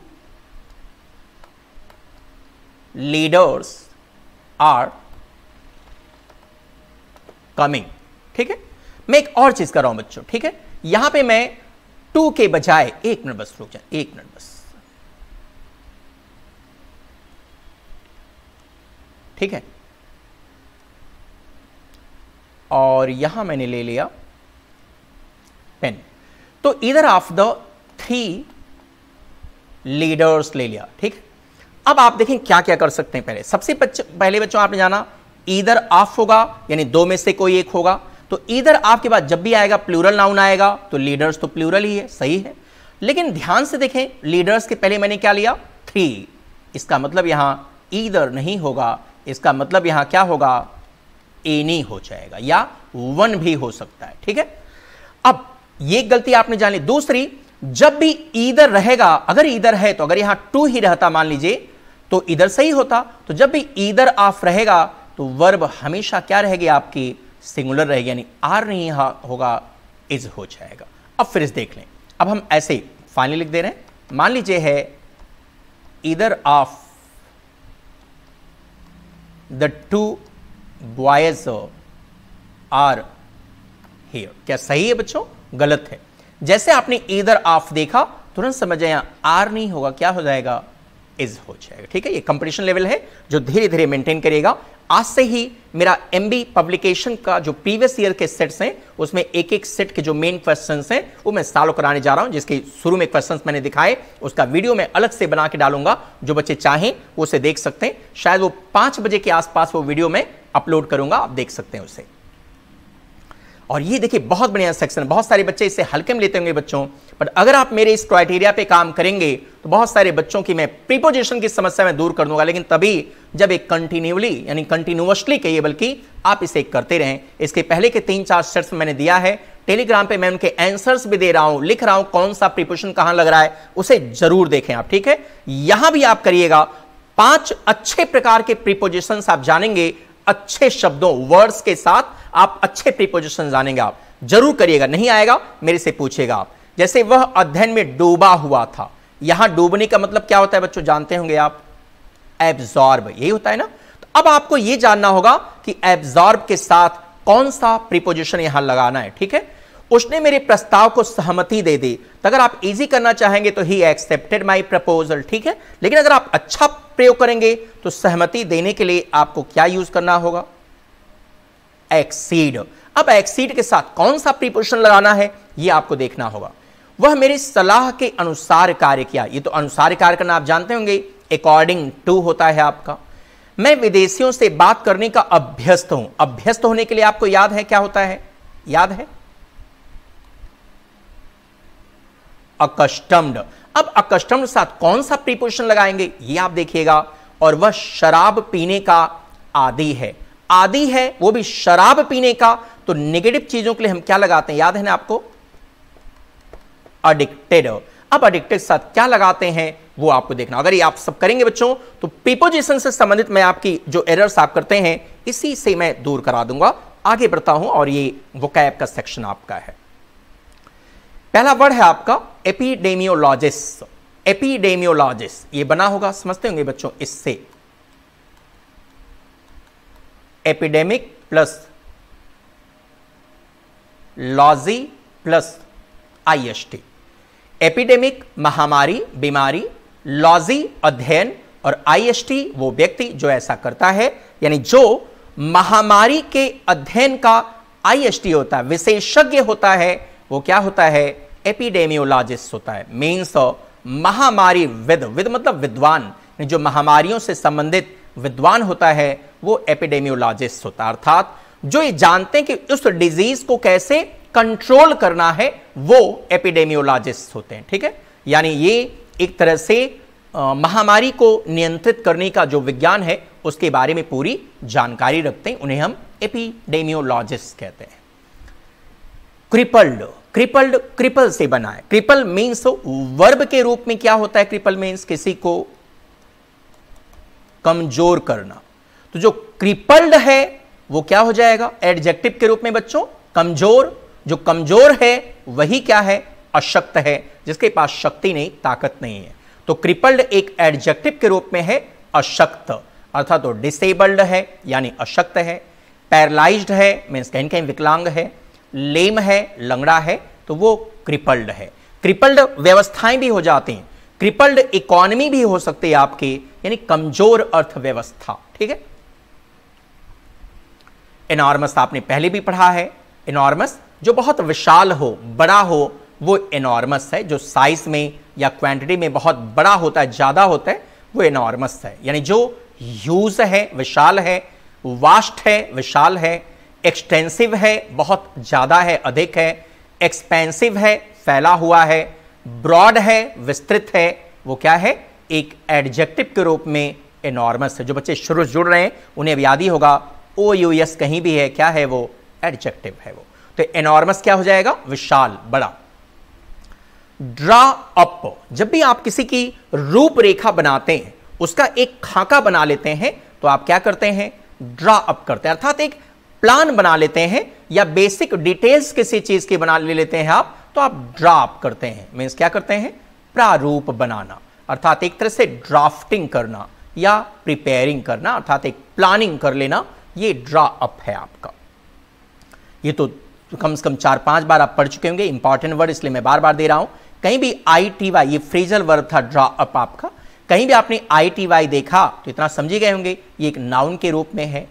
leaders are coming ठीक है मैं एक और चीज कर रहा हूं बच्चों ठीक है यहां पे मैं टू के बजाय एक मिनट बस रुक जाए एक मिनट बस ठीक है और यहां मैंने ले लिया पेन तो इधर ऑफ द थ्री लीडर्स ले लिया ठीक अब आप देखें क्या क्या कर सकते हैं पहले सबसे पहले बच्चों आपने जाना इधर ऑफ होगा यानी दो में से कोई एक होगा तो इधर आपके पास जब भी आएगा प्लूरल नाउन आएगा तो लीडर्स तो प्लूरल ही है सही है लेकिन ध्यान से देखें लीडर्स के पहले मैंने क्या लिया थ्री इसका मतलब यहां ईदर नहीं होगा इसका मतलब यहां क्या होगा एनी हो जाएगा या वन भी हो सकता है ठीक है अब ये गलती आपने जान ली दूसरी जब भी इधर रहेगा अगर इधर है तो अगर यहां टू ही रहता मान लीजिए तो इधर सही होता तो जब भी इधर ऑफ रहेगा तो वर्ब हमेशा क्या रहेगी आपकी सिंगुलर रहेगी यानी आर नहीं होगा इज हो जाएगा अब फिर इस देख लें अब हम ऐसे फाइनली लिख दे रहे हैं मान लीजिए है either of the two boys are here. क्या सही है बच्चों गलत है जैसे आपने इधर ऑफ देखा तुरंत समझ आया आर नहीं होगा क्या हो जाएगा इज हो जाएगा ठीक है ये कंपटीशन लेवल है जो धीरे धीरे मेंटेन करेगा आज से ही मेरा एम पब्लिकेशन का जो प्रीवियस ईयर के सेट्स हैं उसमें एक एक सेट के जो मेन क्वेश्चन हैं वो मैं सॉल्व कराने जा रहा हूं जिसके शुरू में क्वेश्चन मैंने दिखाए उसका वीडियो मैं अलग से बना के डालूंगा जो बच्चे चाहें वो उसे देख सकते हैं शायद वो पांच बजे के आसपास वो वीडियो मैं अपलोड करूंगा आप देख सकते हैं उसे और ये देखिए बहुत बढ़िया सेक्शन बहुत सारे बच्चे इससे हल्के में लेते होंगे बच्चों बट अगर आप मेरे इस क्राइटेरिया पे काम करेंगे तो बहुत सारे बच्चों की मैं प्रीपोजिशन की समस्या में दूर कर दूंगा लेकिन तभी जब एक कंटिन्यूली यानी कंटिन्यूअसली कहिए बल्कि आप इसे करते रहें इसके पहले के तीन चार सेट्स मैंने दिया है टेलीग्राम पे मैं उनके आंसर्स भी दे रहा हूं लिख रहा हूं कौन सा प्रिपोजिशन कहां लग रहा है उसे जरूर देखें आप ठीक है यहां भी आप करिएगा पांच अच्छे प्रकार के प्रिपोजिशन आप जानेंगे अच्छे शब्दों वर्ड्स के साथ आप अच्छे प्रीपोजिशन जानेंगे आप जरूर करिएगा नहीं आएगा मेरे से पूछेगा आप जैसे वह अध्ययन में डूबा हुआ था यहां डूबने का मतलब क्या होता है बच्चों जानते होंगे आप एब्जॉर्ब यही होता है ना तो अब आपको यह जानना होगा कि एब्जॉर्ब के साथ कौन सा प्रीपोजिशन यहां लगाना है ठीक है उसने मेरे प्रस्ताव को सहमति दे दी तो अगर आप इजी करना चाहेंगे तो ही एक्सेप्टेड माई प्रपोजल ठीक है लेकिन अगर आप अच्छा प्रयोग करेंगे तो सहमति देने के लिए आपको क्या यूज करना होगा एक्सीड अब एक्सीड के साथ कौन सा प्रीपोजिशन लगाना है यह आपको देखना होगा वह मेरी सलाह के अनुसार कार्य किया ये तो अनुसार कार्य करना आप जानते होंगे अकॉर्डिंग टू होता है आपका मैं विदेशियों से बात करने का अभ्यस्त हूं अभ्यस्त होने के लिए आपको याद है क्या होता है याद है अकस्टम्ड अब अकस्टम्ड साथ कौन सा प्रीपोजिशन लगाएंगे ये आप देखिएगा और वह शराब पीने का आदि है आदि है वो भी शराब पीने का तो नेगेटिव चीजों के लिए हम क्या लगाते हैं याद है ना आपको अडिक्टेड अब अडिक्टेड साथ क्या लगाते हैं वो आपको देखना अगर ये आप सब करेंगे बच्चों तो प्रीपोजिशन से संबंधित मैं आपकी जो एरर्स आप करते हैं इसी से मैं दूर करा दूंगा आगे बढ़ता हूं और ये वो का सेक्शन आपका है पहला वर्ड है आपका एपिडेमियोलॉजिस्ट एपिडेमियोलॉजिस्ट ये बना होगा समझते होंगे बच्चों इससे epidemic plus logy plus ist epidemic महामारी बीमारी लॉजी अध्ययन और आईएसटी वो व्यक्ति जो ऐसा करता है यानी जो महामारी के अध्ययन का आईएसटी होता है विशेषज्ञ होता है वो क्या होता है एपिडेमियोलॉजिस्ट होता है मीन्स तो महामारी विद विद मतलब विद्वान जो महामारियों से संबंधित विद्वान होता है वो एपिडेमियोलॉजिस्ट होता है अर्थात जो ये जानते हैं कि उस डिजीज को कैसे कंट्रोल करना है वो एपिडेमियोलॉजिस्ट होते हैं ठीक है यानी ये एक तरह से महामारी को नियंत्रित करने का जो विज्ञान है उसके बारे में पूरी जानकारी रखते हैं उन्हें हम एपिडेमियोलॉजिस्ट कहते हैं क्रिपल्ड क्रिपल्ड क्रिपल से बना है क्रिपल मीन्स वर्ब के रूप में क्या होता है क्रिपल मीन्स किसी को कमजोर करना तो जो क्रिपल्ड है वो क्या हो जाएगा एडजेक्टिव के रूप में बच्चों कमजोर जो कमजोर है वही क्या है अशक्त है जिसके पास शक्ति नहीं ताकत नहीं है तो क्रिपल्ड एक एडजेक्टिव के रूप में है अशक्त अर्थात तो डिसेबल्ड है यानी अशक्त है पैरलाइज्ड है मीन्स कहीं कहीं विकलांग है लेम है लंगड़ा है तो वो क्रिपल्ड है क्रिपल्ड व्यवस्थाएं भी हो जाती हैं क्रिपल्ड इकोनॉमी भी हो सकती है आपके यानी कमजोर अर्थव्यवस्था ठीक है एनॉर्मस आपने पहले भी पढ़ा है एनॉर्मस जो बहुत विशाल हो बड़ा हो वो एनॉर्मस है जो साइज में या क्वांटिटी में बहुत बड़ा होता है ज़्यादा होता है वो एनॉर्मस है यानी जो यूज है विशाल है वास्ट है विशाल है एक्सटेंसिव है बहुत ज़्यादा है अधिक है एक्सपेंसिव है फैला हुआ है ब्रॉड है विस्तृत है वो क्या है एक एडजेक्टिव के रूप में एनॉर्मस है जो बच्चे शुरू जुड़ रहे हैं उन्हें याद ही होगा ओ यू एस कहीं भी है क्या है वो एडजेक्टिव है वो तो एनॉर्मस क्या हो जाएगा विशाल बड़ा ड्रा अप जब भी आप किसी की रूपरेखा बनाते हैं उसका एक खाका बना लेते हैं तो आप क्या करते हैं ड्रा अप करते हैं अर्थात एक प्लान बना लेते हैं या बेसिक डिटेल्स किसी चीज की बना ले लेते हैं आप तो आप ड्राप करते हैं मीन्स क्या करते हैं प्रारूप बनाना अर्थात एक तरह से ड्राफ्टिंग करना या प्रिपेयरिंग करना अर्थात एक प्लानिंग कर लेना ये ड्रा अप है आपका ये तो कम से कम चार पांच बार आप पढ़ चुके होंगे इंपॉर्टेंट वर्ड इसलिए मैं बार बार दे रहा हूं कहीं भी आई टी वाई ये फ्रीजल वर्ड था ड्रा अप आपका कहीं भी आपने आई टी वाई देखा तो इतना समझी गए होंगे ये एक नाउन के रूप में है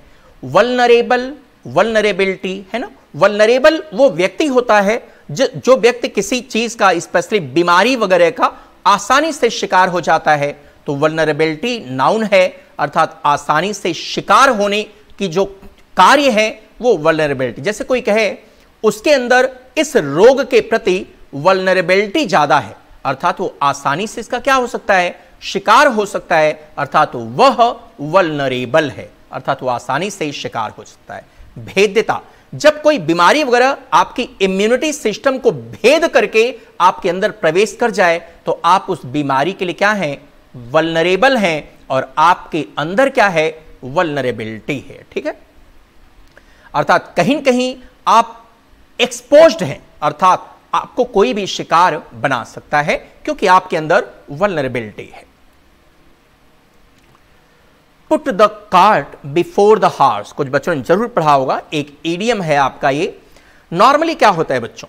वलनरेबल वलनरेबिलिटी है ना वलनरेबल वो व्यक्ति होता है जो जो व्यक्ति किसी चीज का स्पेशली बीमारी वगैरह का आसानी से शिकार हो जाता है तो वलनरेबिलिटी नाउन है अर्थात आसानी से शिकार होने की जो कार्य है वो वलनरेबिलिटी जैसे कोई कहे उसके अंदर इस रोग के प्रति वलनरेबिलिटी ज्यादा है अर्थात वो आसानी से इसका क्या हो सकता है शिकार हो सकता है अर्थात वह वलनरेबल है अर्थात वो आसानी से शिकार हो सकता है भेद्यता जब कोई बीमारी वगैरह आपकी इम्यूनिटी सिस्टम को भेद करके आपके अंदर प्रवेश कर जाए तो आप उस बीमारी के लिए क्या हैं वलनरेबल हैं और आपके अंदर क्या है वलनरेबिलिटी है ठीक है अर्थात कहीं कहीं आप एक्सपोज्ड हैं अर्थात आपको कोई भी शिकार बना सकता है क्योंकि आपके अंदर वलनरेबिलिटी है put the cart before the horse कुछ बच्चों ने जरूर पढ़ा होगा एक एडियम है आपका ये नॉर्मली क्या होता है बच्चों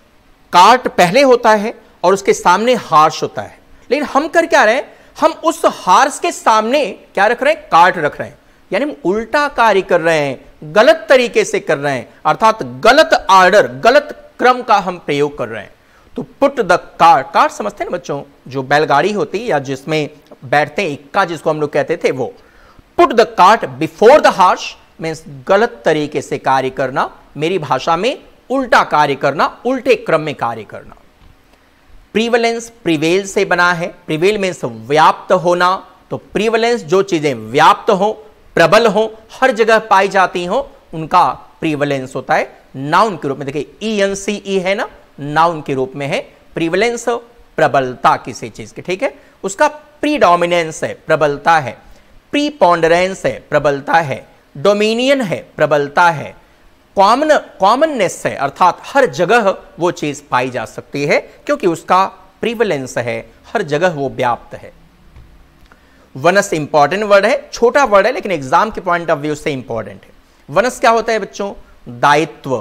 कार्ट पहले होता है और उसके सामने हार्स होता है लेकिन हम कर क्या रहे हैं हम उस हार्स के सामने क्या रख रहे हैं कार्ट रख रहे हैं यानी हम उल्टा कार्य कर रहे हैं गलत तरीके से कर रहे हैं अर्थात गलत आर्डर गलत क्रम का हम प्रयोग कर रहे हैं तो पुट द कार कार समझते हैं बच्चों जो बैलगाड़ी होती है या जिसमें बैठते हैं इक्का जिसको हम लोग कहते थे वो put the cart before the horse means गलत तरीके से कार्य करना मेरी भाषा में उल्टा कार्य करना उल्टे क्रम में कार्य करना प्रीवलेंस प्रिवेल से बना है प्रिवेल मीन्स व्याप्त होना तो प्रीवलेंस जो चीजें व्याप्त हो प्रबल हो हर जगह पाई जाती हो उनका प्रीवलेंस होता है नाउन के रूप में देखिए ई एन सी ई है ना नाउन के रूप में है प्रीवलेंस प्रबलता किसी चीज की ठीक है उसका प्रीडोमिनेंस है प्रबलता है प्रीपॉन्डरेंस है प्रबलता है डोमिनियन है प्रबलता है कॉमन कॉमननेस है अर्थात हर जगह वो चीज़ पाई जा सकती है क्योंकि उसका प्रीवलेंस है हर जगह वो व्याप्त है वनस इंपॉर्टेंट वर्ड है छोटा वर्ड है लेकिन एग्जाम के पॉइंट ऑफ व्यू से इंपॉर्टेंट है वनस क्या होता है बच्चों दायित्व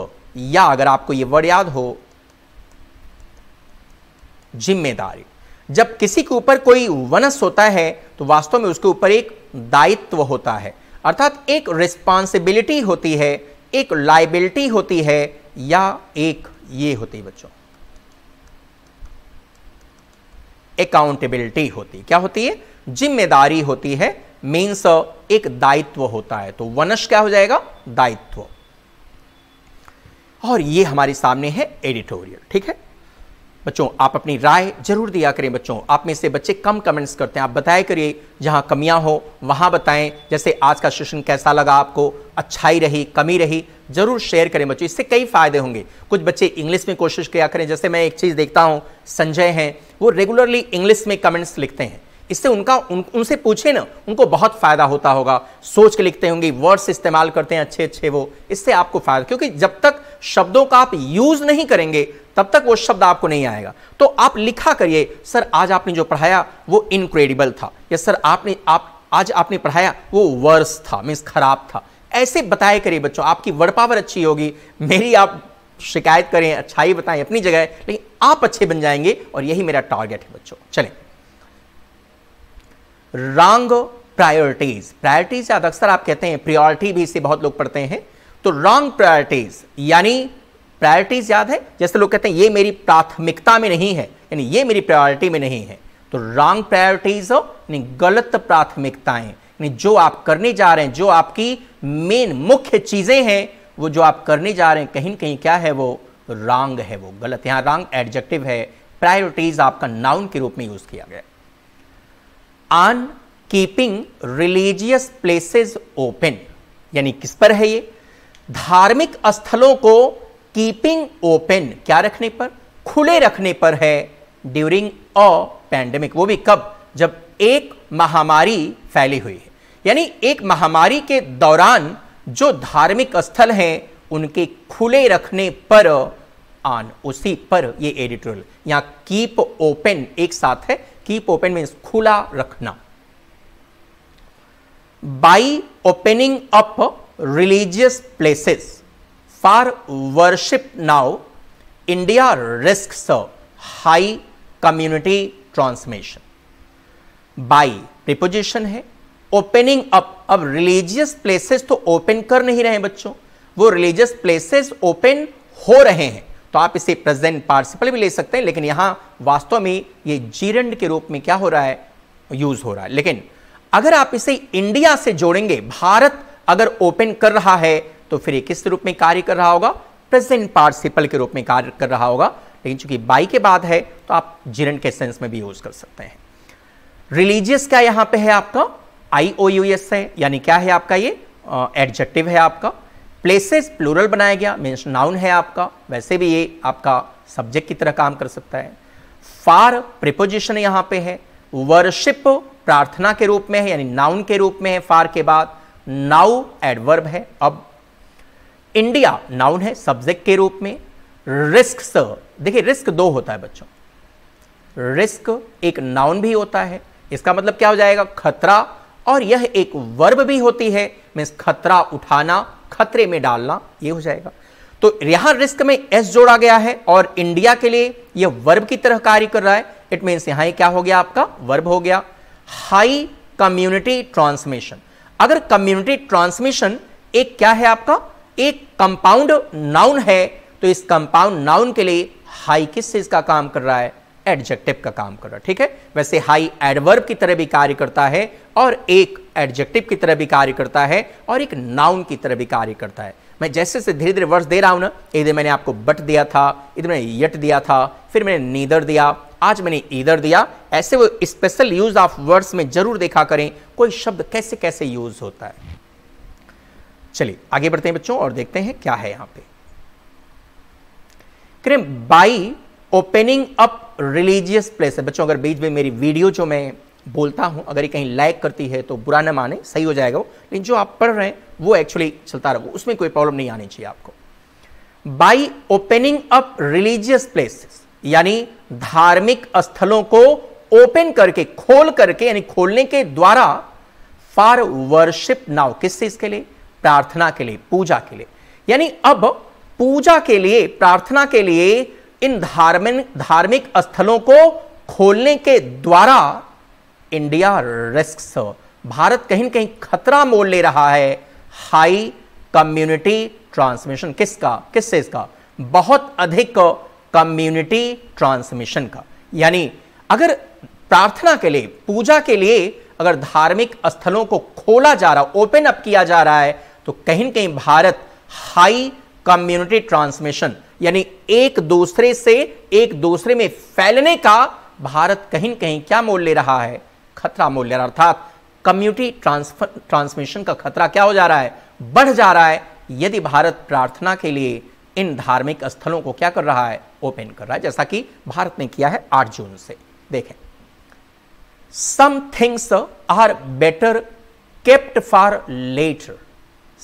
या अगर आपको ये वर्ड याद हो जिम्मेदारी जब किसी के ऊपर कोई वनस होता है तो वास्तव में उसके ऊपर एक दायित्व होता है अर्थात एक रिस्पॉन्सिबिलिटी होती है एक लाइबिलिटी होती है या एक ये होती है बच्चों अकाउंटेबिलिटी होती क्या होती है जिम्मेदारी होती है मीन्स एक दायित्व होता है तो वनश क्या हो जाएगा दायित्व और ये हमारे सामने है एडिटोरियल ठीक है बच्चों आप अपनी राय जरूर दिया करें बच्चों आप में से बच्चे कम कमेंट्स करते हैं आप बताया करिए जहां कमियां हो वहां बताएं जैसे आज का सेशन कैसा लगा आपको अच्छाई रही कमी रही जरूर शेयर करें बच्चों इससे कई फायदे होंगे कुछ बच्चे इंग्लिश में कोशिश किया करें जैसे मैं एक चीज़ देखता हूँ संजय हैं वो रेगुलरली इंग्लिश में कमेंट्स लिखते हैं इससे उनका उन, उनसे पूछे ना उनको बहुत फ़ायदा होता होगा सोच के लिखते होंगे वर्ड्स इस्तेमाल करते हैं अच्छे अच्छे वो इससे आपको फ़ायदा क्योंकि जब तक शब्दों का आप यूज़ नहीं करेंगे तब तक वो शब्द आपको नहीं आएगा तो आप लिखा करिए सर आज आपने जो पढ़ाया वो इनक्रेडिबल था या सर आपने आप आज आपने पढ़ाया वो वर्स था मीन्स खराब था ऐसे बताया करिए बच्चों आपकी वर्ड पावर अच्छी होगी मेरी आप शिकायत करें अच्छाई बताएं अपनी जगह लेकिन आप अच्छे बन जाएंगे और यही मेरा टारगेट है बच्चों चलें रॉन्ग प्रायोरिटीज प्रायोरिटीज याद अक्सर आप कहते हैं प्रायोरिटी भी इससे बहुत लोग पढ़ते हैं तो रॉन्ग प्रायोरिटीज यानी प्रायोरिटीज याद है जैसे लोग कहते हैं ये मेरी प्राथमिकता में नहीं है यानी ये मेरी प्रायोरिटी में नहीं है तो रॉन्ग प्रायोरिटीज हो यानी गलत प्राथमिकताएं यानी जो आप करने जा रहे हैं जो आपकी मेन मुख्य चीजें हैं वो जो आप करने जा रहे हैं कहीं कहीं क्या है वो रॉन्ग है वो गलत यहां रॉन्ग एडजेक्टिव है प्रायोरिटीज आपका नाउन के रूप में यूज किया गया on keeping religious places open यानी किस पर है ये धार्मिक स्थलों को कीपिंग ओपन क्या रखने पर खुले रखने पर है ड्यूरिंग अ पैंडेमिक वो भी कब जब एक महामारी फैली हुई है यानी एक महामारी के दौरान जो धार्मिक स्थल हैं उनके खुले रखने पर आन उसी पर ये एडिटोरियल यहां कीप ओपन एक साथ है कीप ओपन मीन्स खुला रखना by opening up religious places for worship now India risk high community transmission by preposition है ओपनिंग अप अब रिलीजियस प्लेसेस तो ओपन कर नहीं रहे बच्चों वो रिलीजियस प्लेसेस ओपन हो रहे हैं तो आप इसे प्रेजेंट पार्सिपल भी ले सकते हैं लेकिन यहां वास्तव में ये जीरंड के रूप में क्या हो रहा है यूज हो रहा है लेकिन अगर आप इसे इंडिया से जोड़ेंगे भारत अगर ओपन कर रहा है तो फिर ये किस रूप में कार्य कर रहा होगा प्रेजेंट पार्सिपल के रूप में कार्य कर रहा होगा लेकिन चूंकि बाई के बाद है तो आप जीरंड के सेंस में भी यूज कर सकते हैं रिलीजियस क्या यहां पे है आपका आई ओ है यानी क्या है आपका ये एडजेक्टिव है आपका प्लेसेस प्लूरल बनाया गया मीन्स नाउन है आपका वैसे भी ये आपका सब्जेक्ट की तरह काम कर सकता है फार प्रिपोजिशन यहां पे है वर्शिप प्रार्थना के रूप में है यानी नाउन के रूप में है फार के बाद नाउ एडवर्ब है अब इंडिया नाउन है सब्जेक्ट के रूप में रिस्क सर देखिए रिस्क दो होता है बच्चों रिस्क एक नाउन भी होता है इसका मतलब क्या हो जाएगा खतरा और यह एक वर्ब भी होती है मीन्स खतरा उठाना खतरे में डालना ये हो जाएगा तो यहां रिस्क में एस जोड़ा गया है और इंडिया के लिए यह वर्ब की तरह कार्य कर रहा है इट मीन्स यहां क्या हो गया आपका वर्ब हो गया हाई कम्युनिटी ट्रांसमिशन अगर कम्युनिटी ट्रांसमिशन एक क्या है आपका एक कंपाउंड नाउन है तो इस कंपाउंड नाउन के लिए हाई किस चीज का काम कर रहा है एडजेक्टिव का काम कर रहा ठीक है वैसे हाई एडवर्ब की तरह भी कार्य करता है और एक एडजेक्टिव की तरह भी कार्य करता है और एक नाउन की तरह भी कार्य करता है मैं जैसे जैसे धीरे धीरे वर्ड्स दे रहा हूं ना इधर मैंने आपको बट दिया था इधर मैंने यट दिया था फिर मैंने नीदर दिया आज मैंने इधर दिया ऐसे वो स्पेशल यूज ऑफ वर्ड्स में जरूर देखा करें कोई शब्द कैसे कैसे यूज होता है चलिए आगे बढ़ते हैं बच्चों और देखते हैं क्या है यहां पे by opening up religious place है बच्चों अगर बीच में मेरी वीडियो जो मैं बोलता हूं अगर ये कहीं लाइक करती है तो बुरा ना माने सही हो जाएगा वो लेकिन जो आप पढ़ रहे हैं वो एक्चुअली चलता रहो उसमें कोई प्रॉब्लम नहीं आनी चाहिए आपको by opening up religious places यानी धार्मिक स्थलों को ओपन करके खोल करके यानी खोलने के द्वारा फॉर वर्शिप नाउ किस चीज के लिए प्रार्थना के लिए पूजा के लिए यानी अब पूजा के लिए प्रार्थना के लिए इन धार्मिक धार्मिक स्थलों को खोलने के द्वारा इंडिया रिस्क भारत कहीं कहीं खतरा मोल ले रहा है हाई कम्युनिटी ट्रांसमिशन किसका किससे इसका बहुत अधिक कम्युनिटी ट्रांसमिशन का यानी अगर प्रार्थना के लिए पूजा के लिए अगर धार्मिक स्थलों को खोला जा रहा ओपन अप किया जा रहा है तो कहीं कहीं भारत हाई कम्युनिटी ट्रांसमिशन यानी एक दूसरे से एक दूसरे में फैलने का भारत कहीं कहीं क्या मोल ले रहा है खतरा मोल ले रहा अर्थात कम्युनिटी ट्रांसफर ट्रांसमिशन का खतरा क्या हो जा रहा है बढ़ जा रहा है यदि भारत प्रार्थना के लिए इन धार्मिक स्थलों को क्या कर रहा है ओपन कर रहा है जैसा कि भारत ने किया है आठ जून से देखें some things are better kept for later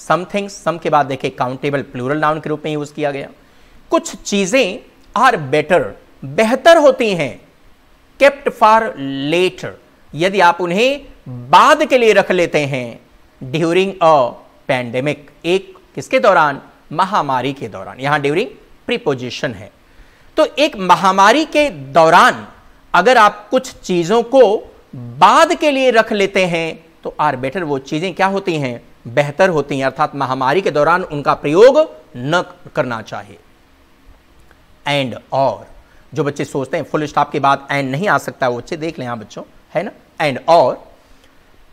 something some के बाद देखे काउंटेबल प्लूरल नाउन के रूप में यूज किया गया कुछ चीजें आर बेटर बेहतर होती हैं केप्ट फॉर लेटर यदि आप उन्हें बाद के लिए रख लेते हैं ड्यूरिंग अ पैंडेमिक एक किसके दौरान महामारी के दौरान यहां ड्यूरिंग प्रीपोजिशन है तो एक महामारी के दौरान अगर आप कुछ चीजों को बाद के लिए रख लेते हैं तो आर बेटर वो चीजें क्या होती हैं बेहतर होती हैं अर्थात महामारी के दौरान उनका प्रयोग न करना चाहिए एंड और जो बच्चे सोचते हैं फुल स्टॉप के बाद एंड नहीं आ सकता वो बच्चे देख लें आप हाँ बच्चों है ना एंड और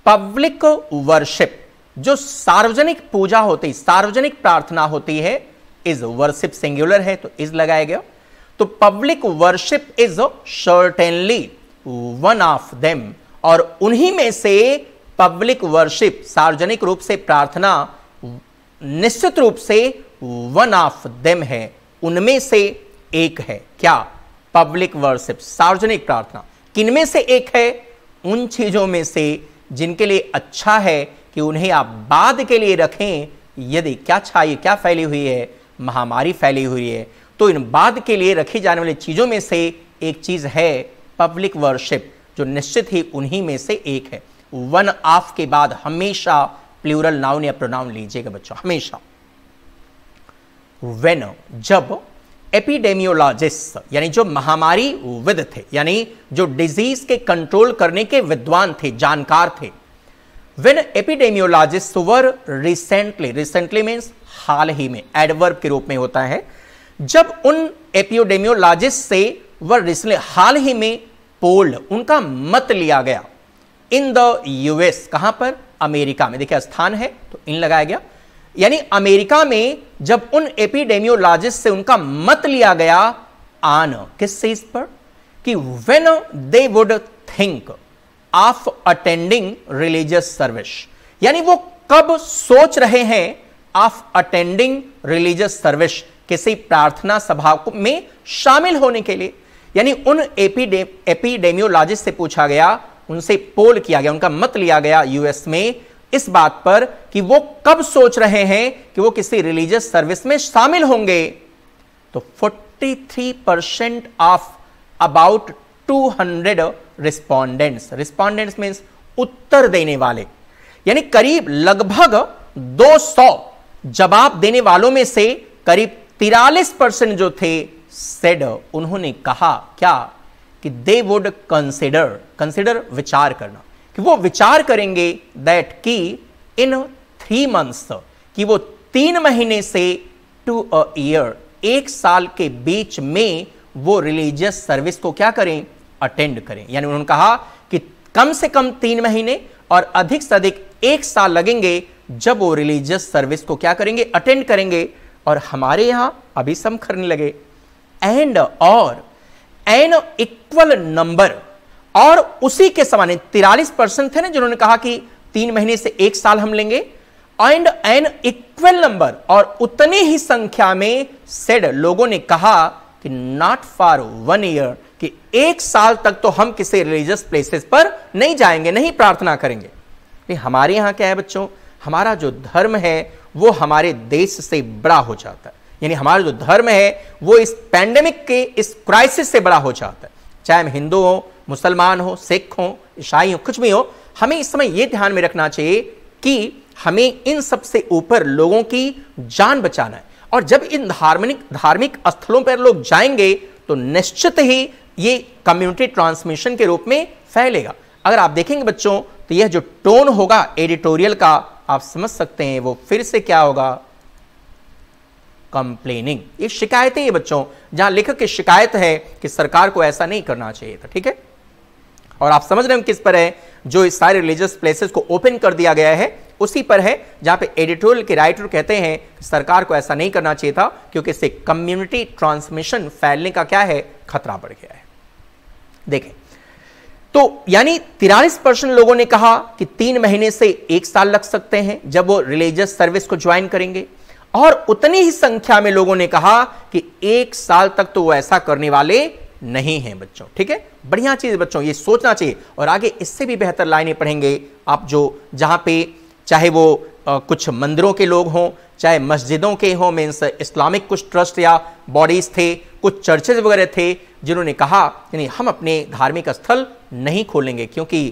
पब्लिक वर्शिप जो सार्वजनिक पूजा होती सार्वजनिक प्रार्थना होती है इज वर्शिप सिंगुलर है तो इज लगाया गया तो public worship is certainly one of them और उन्हीं में से पब्लिक वर्शिप सार्वजनिक रूप से प्रार्थना निश्चित रूप से वन ऑफ देम है उनमें से एक है क्या पब्लिक वर्शिप सार्वजनिक प्रार्थना किनमें से एक है उन चीजों में से जिनके लिए अच्छा है कि उन्हें आप बाद के लिए रखें यदि क्या छाई क्या फैली हुई है महामारी फैली हुई है तो इन बाद के लिए रखी जाने वाली चीज़ों में से एक चीज़ है पब्लिक वर्शिप जो निश्चित ही उन्हीं में से एक है वन ऑफ के बाद हमेशा प्लूरल नाउन या प्रोनाउन लीजिएगा बच्चों हमेशा वेन जब एपिडेमियोलॉजिस्ट यानी जो महामारी विद थे यानी जो डिजीज के कंट्रोल करने के विद्वान थे जानकार थे when epidemiologists were recently recently means हाल ही में एडवर्ब के रूप में होता है जब उन एपियोडेमियोलॉजिस्ट से वह रिसेंटली हाल ही में पोल उनका मत लिया गया इन द यूएस कहां पर अमेरिका में देखिए स्थान है तो इन लगाया गया यानी अमेरिका में जब उन एपिडेमियोलॉजिस्ट से उनका मत लिया गया आन किस चीज पर कि when they would think of attending religious service यानी वो कब सोच रहे हैं ऑफ अटेंडिंग रिलीजियस सर्विस किसी प्रार्थना सभा में शामिल होने के लिए यानी उन एपिडे एपिडेमियोलॉजिस्ट से पूछा गया उनसे पोल किया गया उनका मत लिया गया यूएस में इस बात पर कि वो कब सोच रहे हैं कि वो किसी रिलीजियस सर्विस में शामिल होंगे तो 43 percent of about 200 respondents respondents means उत्तर देने वाले यानी करीब लगभग 200 जवाब देने वालों में से करीब तिरालीस परसेंट जो थे सेड उन्होंने कहा क्या कि दे वुड कंसिडर कंसिडर विचार करना कि वो विचार करेंगे दैट कि इन थ्री मंथ्स कि वो तीन महीने से टू अ ईयर एक साल के बीच में वो रिलीजियस सर्विस को क्या करें अटेंड करें यानी उन्होंने कहा कि कम से कम तीन महीने और अधिक से अधिक एक साल लगेंगे जब वो रिलीजियस सर्विस को क्या करेंगे अटेंड करेंगे और हमारे यहां अभी सम करने लगे एंड और एन इक्वल नंबर और उसी के समान तिरालीस परसेंट थे ना जिन्होंने कहा कि तीन महीने से एक साल हम लेंगे एंड एन इक्वल नंबर और उतनी ही संख्या में सेड लोगों ने कहा कि नॉट फॉर वन ईयर कि एक साल तक तो हम किसी रिलीजियस प्लेसेस पर नहीं जाएंगे नहीं प्रार्थना करेंगे नहीं हमारे यहां क्या है बच्चों हमारा जो धर्म है वो हमारे देश से बड़ा हो जाता है यानी हमारा जो धर्म है वो इस पैंडेमिक के इस क्राइसिस से बड़ा हो जाता है चाहे हम हिंदू हों मुसलमान हो सिख हो ईसाई हो कुछ भी हो हमें इस समय ये ध्यान में रखना चाहिए कि हमें इन सबसे ऊपर लोगों की जान बचाना है और जब इन धार्मिक धार्मिक स्थलों पर लोग जाएंगे तो निश्चित ही ये कम्युनिटी ट्रांसमिशन के रूप में फैलेगा अगर आप देखेंगे बच्चों तो यह जो टोन होगा एडिटोरियल का आप समझ सकते हैं वो फिर से क्या होगा कंप्लेनिंग ये शिकायतें ये बच्चों जहां लेखक की शिकायत है कि सरकार को ऐसा नहीं करना चाहिए था ठीक है और आप समझ रहे हो किस पर है जो सारे रिलीजियस प्लेसेस को ओपन कर दिया गया है उसी पर है जहां पे एडिटोरियल के राइटर कहते हैं सरकार को ऐसा नहीं करना चाहिए था क्योंकि इससे कम्युनिटी ट्रांसमिशन फैलने का क्या है खतरा बढ़ गया है देखें तो यानी तिरालीस परसेंट लोगों ने कहा कि तीन महीने से एक साल लग सकते हैं जब वो रिलीजियस सर्विस को ज्वाइन करेंगे और उतनी ही संख्या में लोगों ने कहा कि एक साल तक तो वो ऐसा करने वाले नहीं हैं बच्चों ठीक है बढ़िया चीज बच्चों ये सोचना चाहिए और आगे इससे भी बेहतर लाइने पढ़ेंगे आप जो जहां पे चाहे वो आ, कुछ मंदिरों के लोग हों चाहे मस्जिदों के हों मीन्स इस्लामिक कुछ ट्रस्ट या बॉडीज थे कुछ चर्चेज वगैरह थे जिन्होंने कहा यानी हम अपने धार्मिक स्थल नहीं खोलेंगे क्योंकि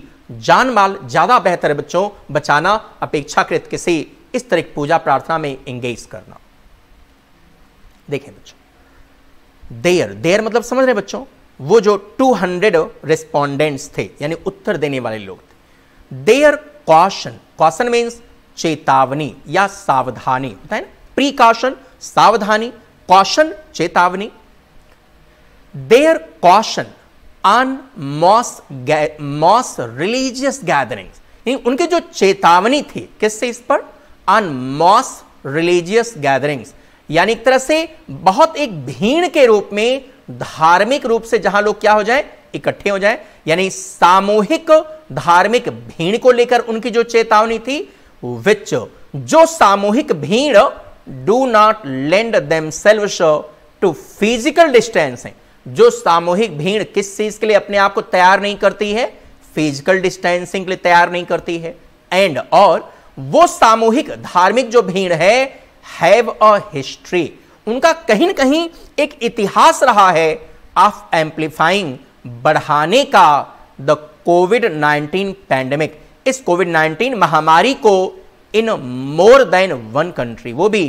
जान माल ज़्यादा बेहतर है बच्चों बचाना अपेक्षाकृत किसी इस तरह की पूजा प्रार्थना में एंगेज करना देखें बच्चों देयर देयर मतलब समझ रहे बच्चों वो जो 200 रिस्पोंडेंट्स थे यानी उत्तर देने वाले लोग थे देयर कॉशन कॉशन मीन्स चेतावनी या सावधानी होता है ना प्रीकॉशन सावधानी कॉशन चेतावनी there caution on mass mass religious gathering उनके जो चेतावनी थी किससे इस पर ऑन मॉस रिलीजियस गैदरिंग्स यानी एक तरह से बहुत एक भीड़ के रूप में धार्मिक रूप से जहां लोग क्या हो जाए इकट्ठे हो जाए यानी सामूहिक धार्मिक भीड़ को लेकर उनकी जो चेतावनी थी विच जो सामूहिक भीड़ do not lend them to physical distance है जो सामूहिक भीड़ किस चीज के लिए अपने आप को तैयार नहीं करती है फिजिकल डिस्टेंसिंग के लिए तैयार नहीं करती है एंड और वो सामूहिक धार्मिक जो भीड़ है हैव अ हिस्ट्री उनका कहीं ना कहीं एक इतिहास रहा है ऑफ एम्पलीफाइंग बढ़ाने का द कोविड 19 पैंडेमिक इस कोविड 19 महामारी को in more than one country वो भी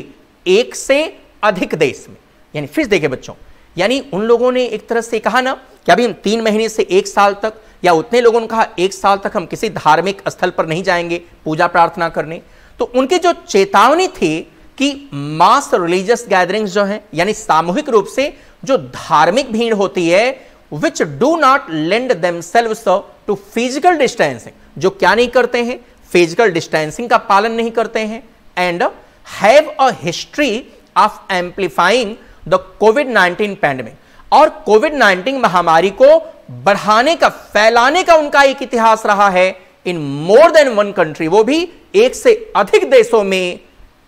एक से अधिक देश में यानी फिर देखे बच्चों यानी उन लोगों ने एक तरह से कहा ना कि अभी हम तीन महीने से एक साल तक या उतने लोगों ने कहा एक साल तक हम किसी धार्मिक स्थल पर नहीं जाएंगे पूजा प्रार्थना करने तो उनकी जो चेतावनी थी कि मास रिलीजियस गैदरिंग्स जो हैं यानी सामूहिक रूप से जो धार्मिक भीड़ होती है which do not lend themselves to physical distancing जो क्या नहीं करते हैं फिजिकल डिस्टेंसिंग का पालन नहीं करते हैं and have a history of amplifying the Covid 19 pandemic और कोविड 19 महामारी को बढ़ाने का फैलाने का उनका एक इतिहास रहा है in more than one country वो भी एक से अधिक देशों में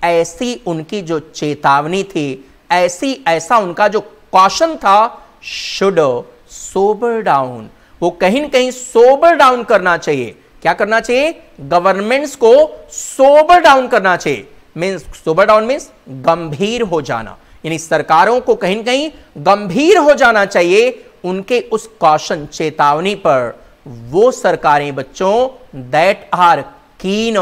ऐसी उनकी जो चेतावनी थी ऐसी ऐसा उनका जो कौशन था शुड सोबर डाउन वो कहीं ना कहीं सोबर डाउन करना चाहिए क्या करना चाहिए गवर्नमेंट्स को सोबर डाउन करना चाहिए मीन्स सोबर डाउन मीन्स गंभीर हो जाना यानी सरकारों को कहीं ना कहीं गंभीर हो जाना चाहिए उनके उस कौशन चेतावनी पर वो सरकारें बच्चों दैट आर कीन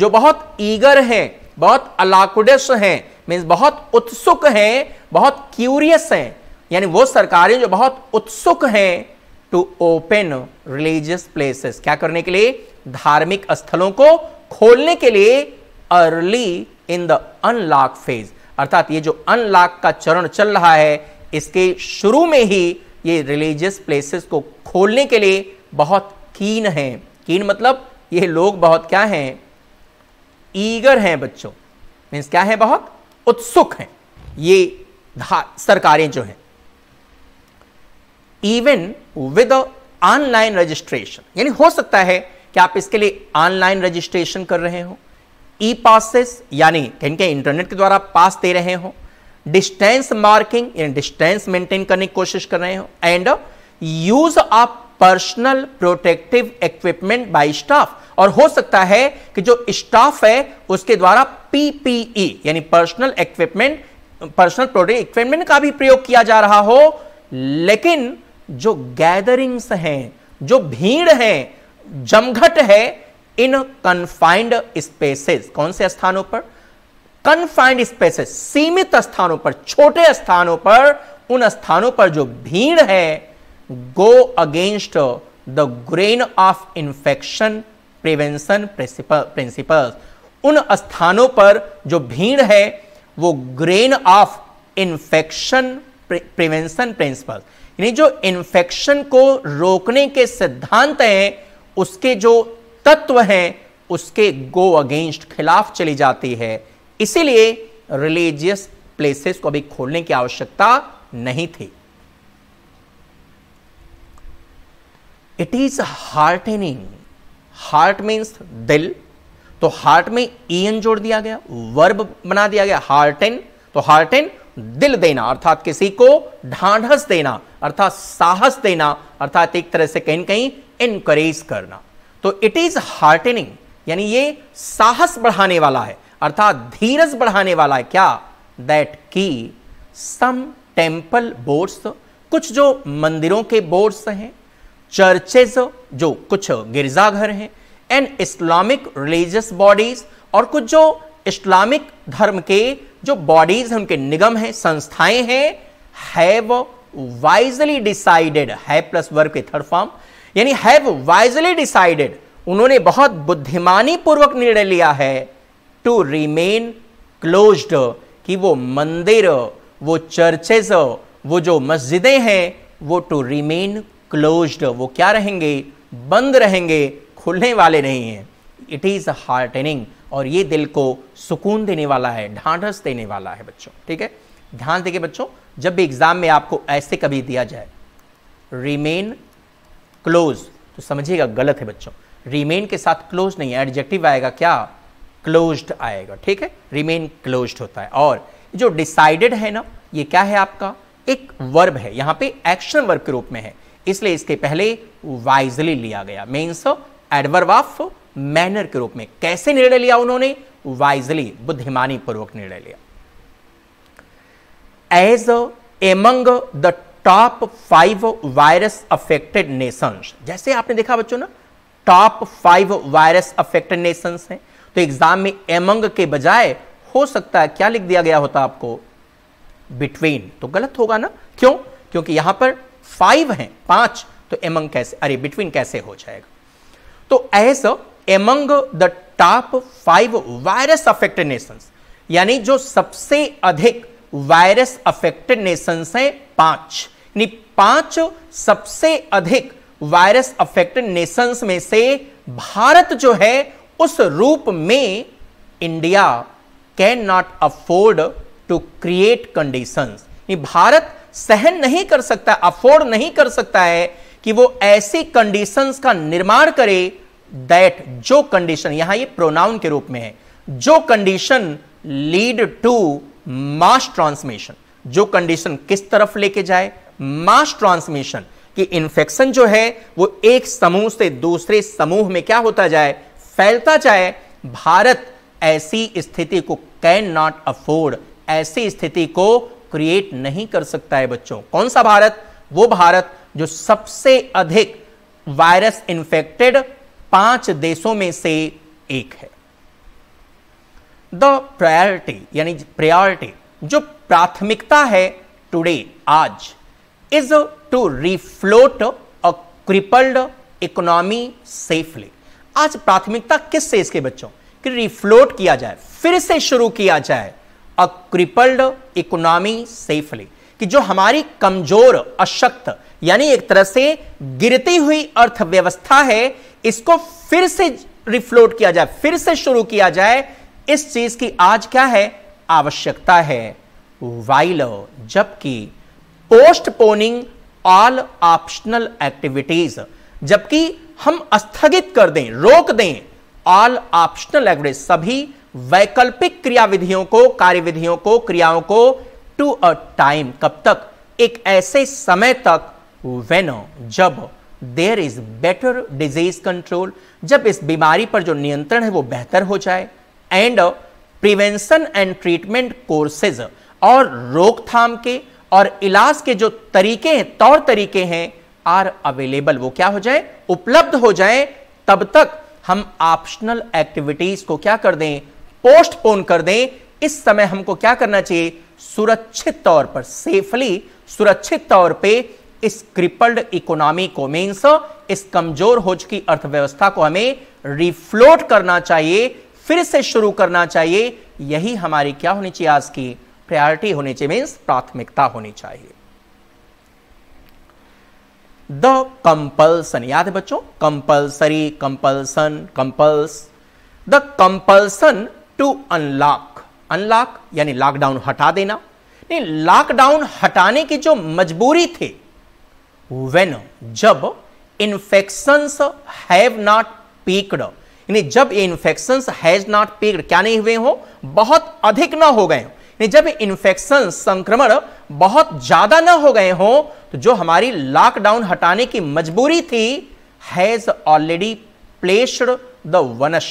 जो बहुत ईगर हैं बहुत अलाकुडस हैं मीन्स बहुत उत्सुक हैं बहुत क्यूरियस हैं यानी वो सरकारें जो बहुत उत्सुक हैं टू ओपन रिलीजियस प्लेसेस क्या करने के लिए धार्मिक स्थलों को खोलने के लिए early in the unlock phase अर्थात ये जो अनलॉक का चरण चल रहा है इसके शुरू में ही ये रिलीजियस प्लेसेस को खोलने के लिए बहुत कीन हैं कीन मतलब ये लोग बहुत क्या हैं ईगर हैं बच्चों मीन्स क्या है बहुत उत्सुक हैं ये सरकारें जो हैं इवन विद ऑनलाइन रजिस्ट्रेशन यानी हो सकता है कि आप इसके लिए ऑनलाइन रजिस्ट्रेशन कर रहे हो ई पासेस यानी कहीं कहीं इंटरनेट के द्वारा पास दे रहे हो डिस्टेंस मार्किंग यानी डिस्टेंस मेंटेन करने की कोशिश कर रहे हो and use of personal protective equipment by staff और हो सकता है कि जो स्टाफ है उसके द्वारा पीपीई e, यानी personal equipment personal protective equipment का भी प्रयोग किया जा रहा हो लेकिन जो गैदरिंग्स हैं जो भीड़ है जमघट है इन कन्फाइंड स्पेसेस कौन से स्थानों पर कन्फाइंड स्पेसेस सीमित स्थानों पर छोटे स्थानों पर उन स्थानों पर जो भीड़ है go against the grain of infection prevention principles उन स्थानों पर जो भीड़ है वो grain of infection prevention principle यानी जो इन्फेक्शन को रोकने के सिद्धांत हैं उसके जो तत्व हैं उसके गो अगेंस्ट खिलाफ चली जाती है इसीलिए रिलीजियस प्लेसेस को अभी खोलने की आवश्यकता नहीं थी it is heartening heart means दिल तो हार्ट में इन जोड़ दिया गया वर्ब बना दिया गया हार्टेन तो हार्टेन दिल देना अर्थात किसी को ढांढस देना अर्थात साहस देना अर्थात एक तरह से कहीं कहीं इनकरेज करना तो इट इज हार्टेनिंग यानी ये साहस बढ़ाने वाला है अर्थात धीरज बढ़ाने वाला है क्या दैट की सम टेम्पल बोर्ड्स कुछ जो मंदिरों के बोर्ड्स हैं चर्चेज जो कुछ गिरजाघर हैं एंड इस्लामिक रिलीजियस बॉडीज और कुछ जो इस्लामिक धर्म के जो बॉडीज हैं उनके निगम हैं संस्थाएं हैं हैव वाइजली डिसाइडेड है प्लस वर्ग के थर्ड फॉर्म यानी हैव वाइजली डिसाइडेड उन्होंने बहुत बुद्धिमानी पूर्वक निर्णय लिया है टू रिमेन क्लोज्ड कि वो मंदिर वो चर्चेज वो जो मस्जिदें हैं वो टू रिमेन क्लोज्ड वो क्या रहेंगे बंद रहेंगे खुलने वाले नहीं हैं इट इज़ हार्टनिंग और ये दिल को सुकून देने वाला है ढांढस देने वाला है बच्चों ठीक है ध्यान देखिए बच्चों जब भी एग्ज़ाम में आपको ऐसे कभी दिया जाए रिमेन क्लोज तो समझिएगा गलत है बच्चों रिमेन के साथ क्लोज नहीं है एडजेक्टिव आएगा क्या क्लोज्ड आएगा ठीक है रिमेन क्लोज्ड होता है और जो डिसाइडेड है ना ये क्या है आपका एक वर्ब है यहां पे एक्शन वर्ब के रूप में है इसलिए इसके पहले वाइजली लिया गया मीन्स एडवर्ब ऑफ मैनर के रूप में कैसे निर्णय लिया उन्होंने वाइजली बुद्धिमानी पूर्वक निर्णय लिया as among the top five virus affected nations जैसे आपने देखा बच्चों ना top five virus affected nations हैं तो एग्जाम में एमंग के बजाय हो सकता है क्या लिख दिया गया होता आपको बिटवीन तो गलत होगा ना क्यों क्योंकि यहां पर फाइव है पांच तो एमंग कैसे अरे बिटवीन कैसे हो जाएगा तो ऐसा among the top five virus affected nations यानी जो सबसे अधिक वायरस अफेक्टेड नेशंस हैं पांच यानी पांच सबसे अधिक वायरस अफेक्टेड नेशंस में से भारत जो है उस रूप में India can not afford to create conditions भारत सहन नहीं कर सकता अफोर्ड नहीं कर सकता है कि वो ऐसी कंडीशंस का निर्माण करे दैट जो कंडीशन यहां ये प्रोनाउन के रूप में है जो condition lead to mass transmission जो कंडीशन किस तरफ लेके जाए मास ट्रांसमिशन कि इन्फेक्शन जो है वो एक समूह से दूसरे समूह में क्या होता जाए फैलता जाए भारत ऐसी स्थिति को कैन नॉट अफोर्ड ऐसी स्थिति को क्रिएट नहीं कर सकता है बच्चों कौन सा भारत वो भारत जो सबसे अधिक वायरस इन्फेक्टेड पांच देशों में से एक है द प्रायोरिटी यानी प्रायोरिटी जो प्राथमिकता है टुडे आज is to refloat a crippled economy safely आज प्राथमिकता किस से इसके बच्चों कि रिफ्लोट किया जाए फिर से शुरू किया जाए अ क्रिपल्ड इकोनॉमी सेफली कि जो हमारी कमजोर अशक्त यानी एक तरह से गिरती हुई अर्थव्यवस्था है इसको फिर से रिफ्लोट किया जाए फिर से शुरू किया जाए इस चीज की आज क्या है आवश्यकता है वाइल जबकि पोस्टपोनिंग ऑल ऑप्शनल एक्टिविटीज जबकि हम स्थगित कर दें रोक दें ऑल ऑप्शनल एवरेज सभी वैकल्पिक क्रियाविधियों को कार्यविधियों को क्रियाओं को टू अ टाइम कब तक एक ऐसे समय तक वेन जब there is better disease control जब इस बीमारी पर जो नियंत्रण है वो बेहतर हो जाए and prevention and treatment courses और रोकथाम के और इलाज के जो तरीके हैं तौर तरीके हैं आर अवेलेबल वो क्या हो जाए उपलब्ध हो जाए तब तक हम ऑप्शनल एक्टिविटीज को क्या कर दें पोस्टपोन कर दें इस समय हमको क्या करना चाहिए सुरक्षित तौर पर सेफली सुरक्षित तौर पे इस क्रिपल्ड इकोनॉमी को मीन्स इस कमजोर हो चुकी अर्थव्यवस्था को हमें रिफ्लोट करना चाहिए फिर से शुरू करना चाहिए यही हमारी क्या होनी चाहिए आज की प्रायोरिटी होनी चाहिए मीन्स प्राथमिकता होनी चाहिए द कंपल्सन याद है बच्चों compulsory compulsion compels the compulsion to unlock unlock यानी लॉकडाउन हटा देना नहीं लॉकडाउन हटाने की जो मजबूरी थी वेन जब इन्फेक्शंस हैव नॉट पीकड यानी जब ये इंफेक्शन हैज नॉट पीकड क्या नहीं हुए हो बहुत अधिक ना हो गए हो यानी जब इन्फेक्शन संक्रमण बहुत ज्यादा ना हो गए हो तो जो हमारी लॉकडाउन हटाने की मजबूरी थी has already placed the onus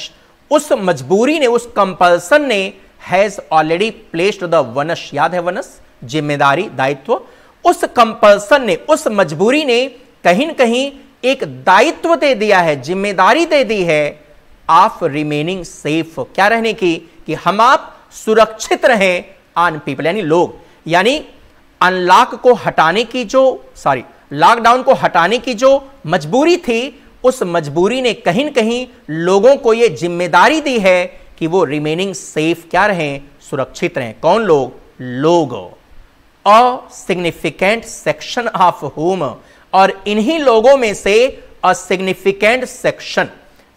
उस मजबूरी ने उस कंपल्सन ने has already placed the onus याद है वनस जिम्मेदारी दायित्व उस कंपल्सन ने उस मजबूरी ने कहीं ना कहीं एक दायित्व दे दिया है जिम्मेदारी दे दी है ऑफ रिमेनिंग सेफ क्या रहने की कि हम आप सुरक्षित रहें आन पीपल यानी लोग यानी अनलॉक को हटाने की जो सॉरी लॉकडाउन को हटाने की जो मजबूरी थी उस मजबूरी ने कहीं ना कहीं लोगों को यह जिम्मेदारी दी है कि वो रिमेनिंग सेफ क्या रहें सुरक्षित रहें कौन लोग लोग सिग्निफिकेंट सेक्शन ऑफ होम और इन्हीं लोगों में से सिग्निफिकेंट सेक्शन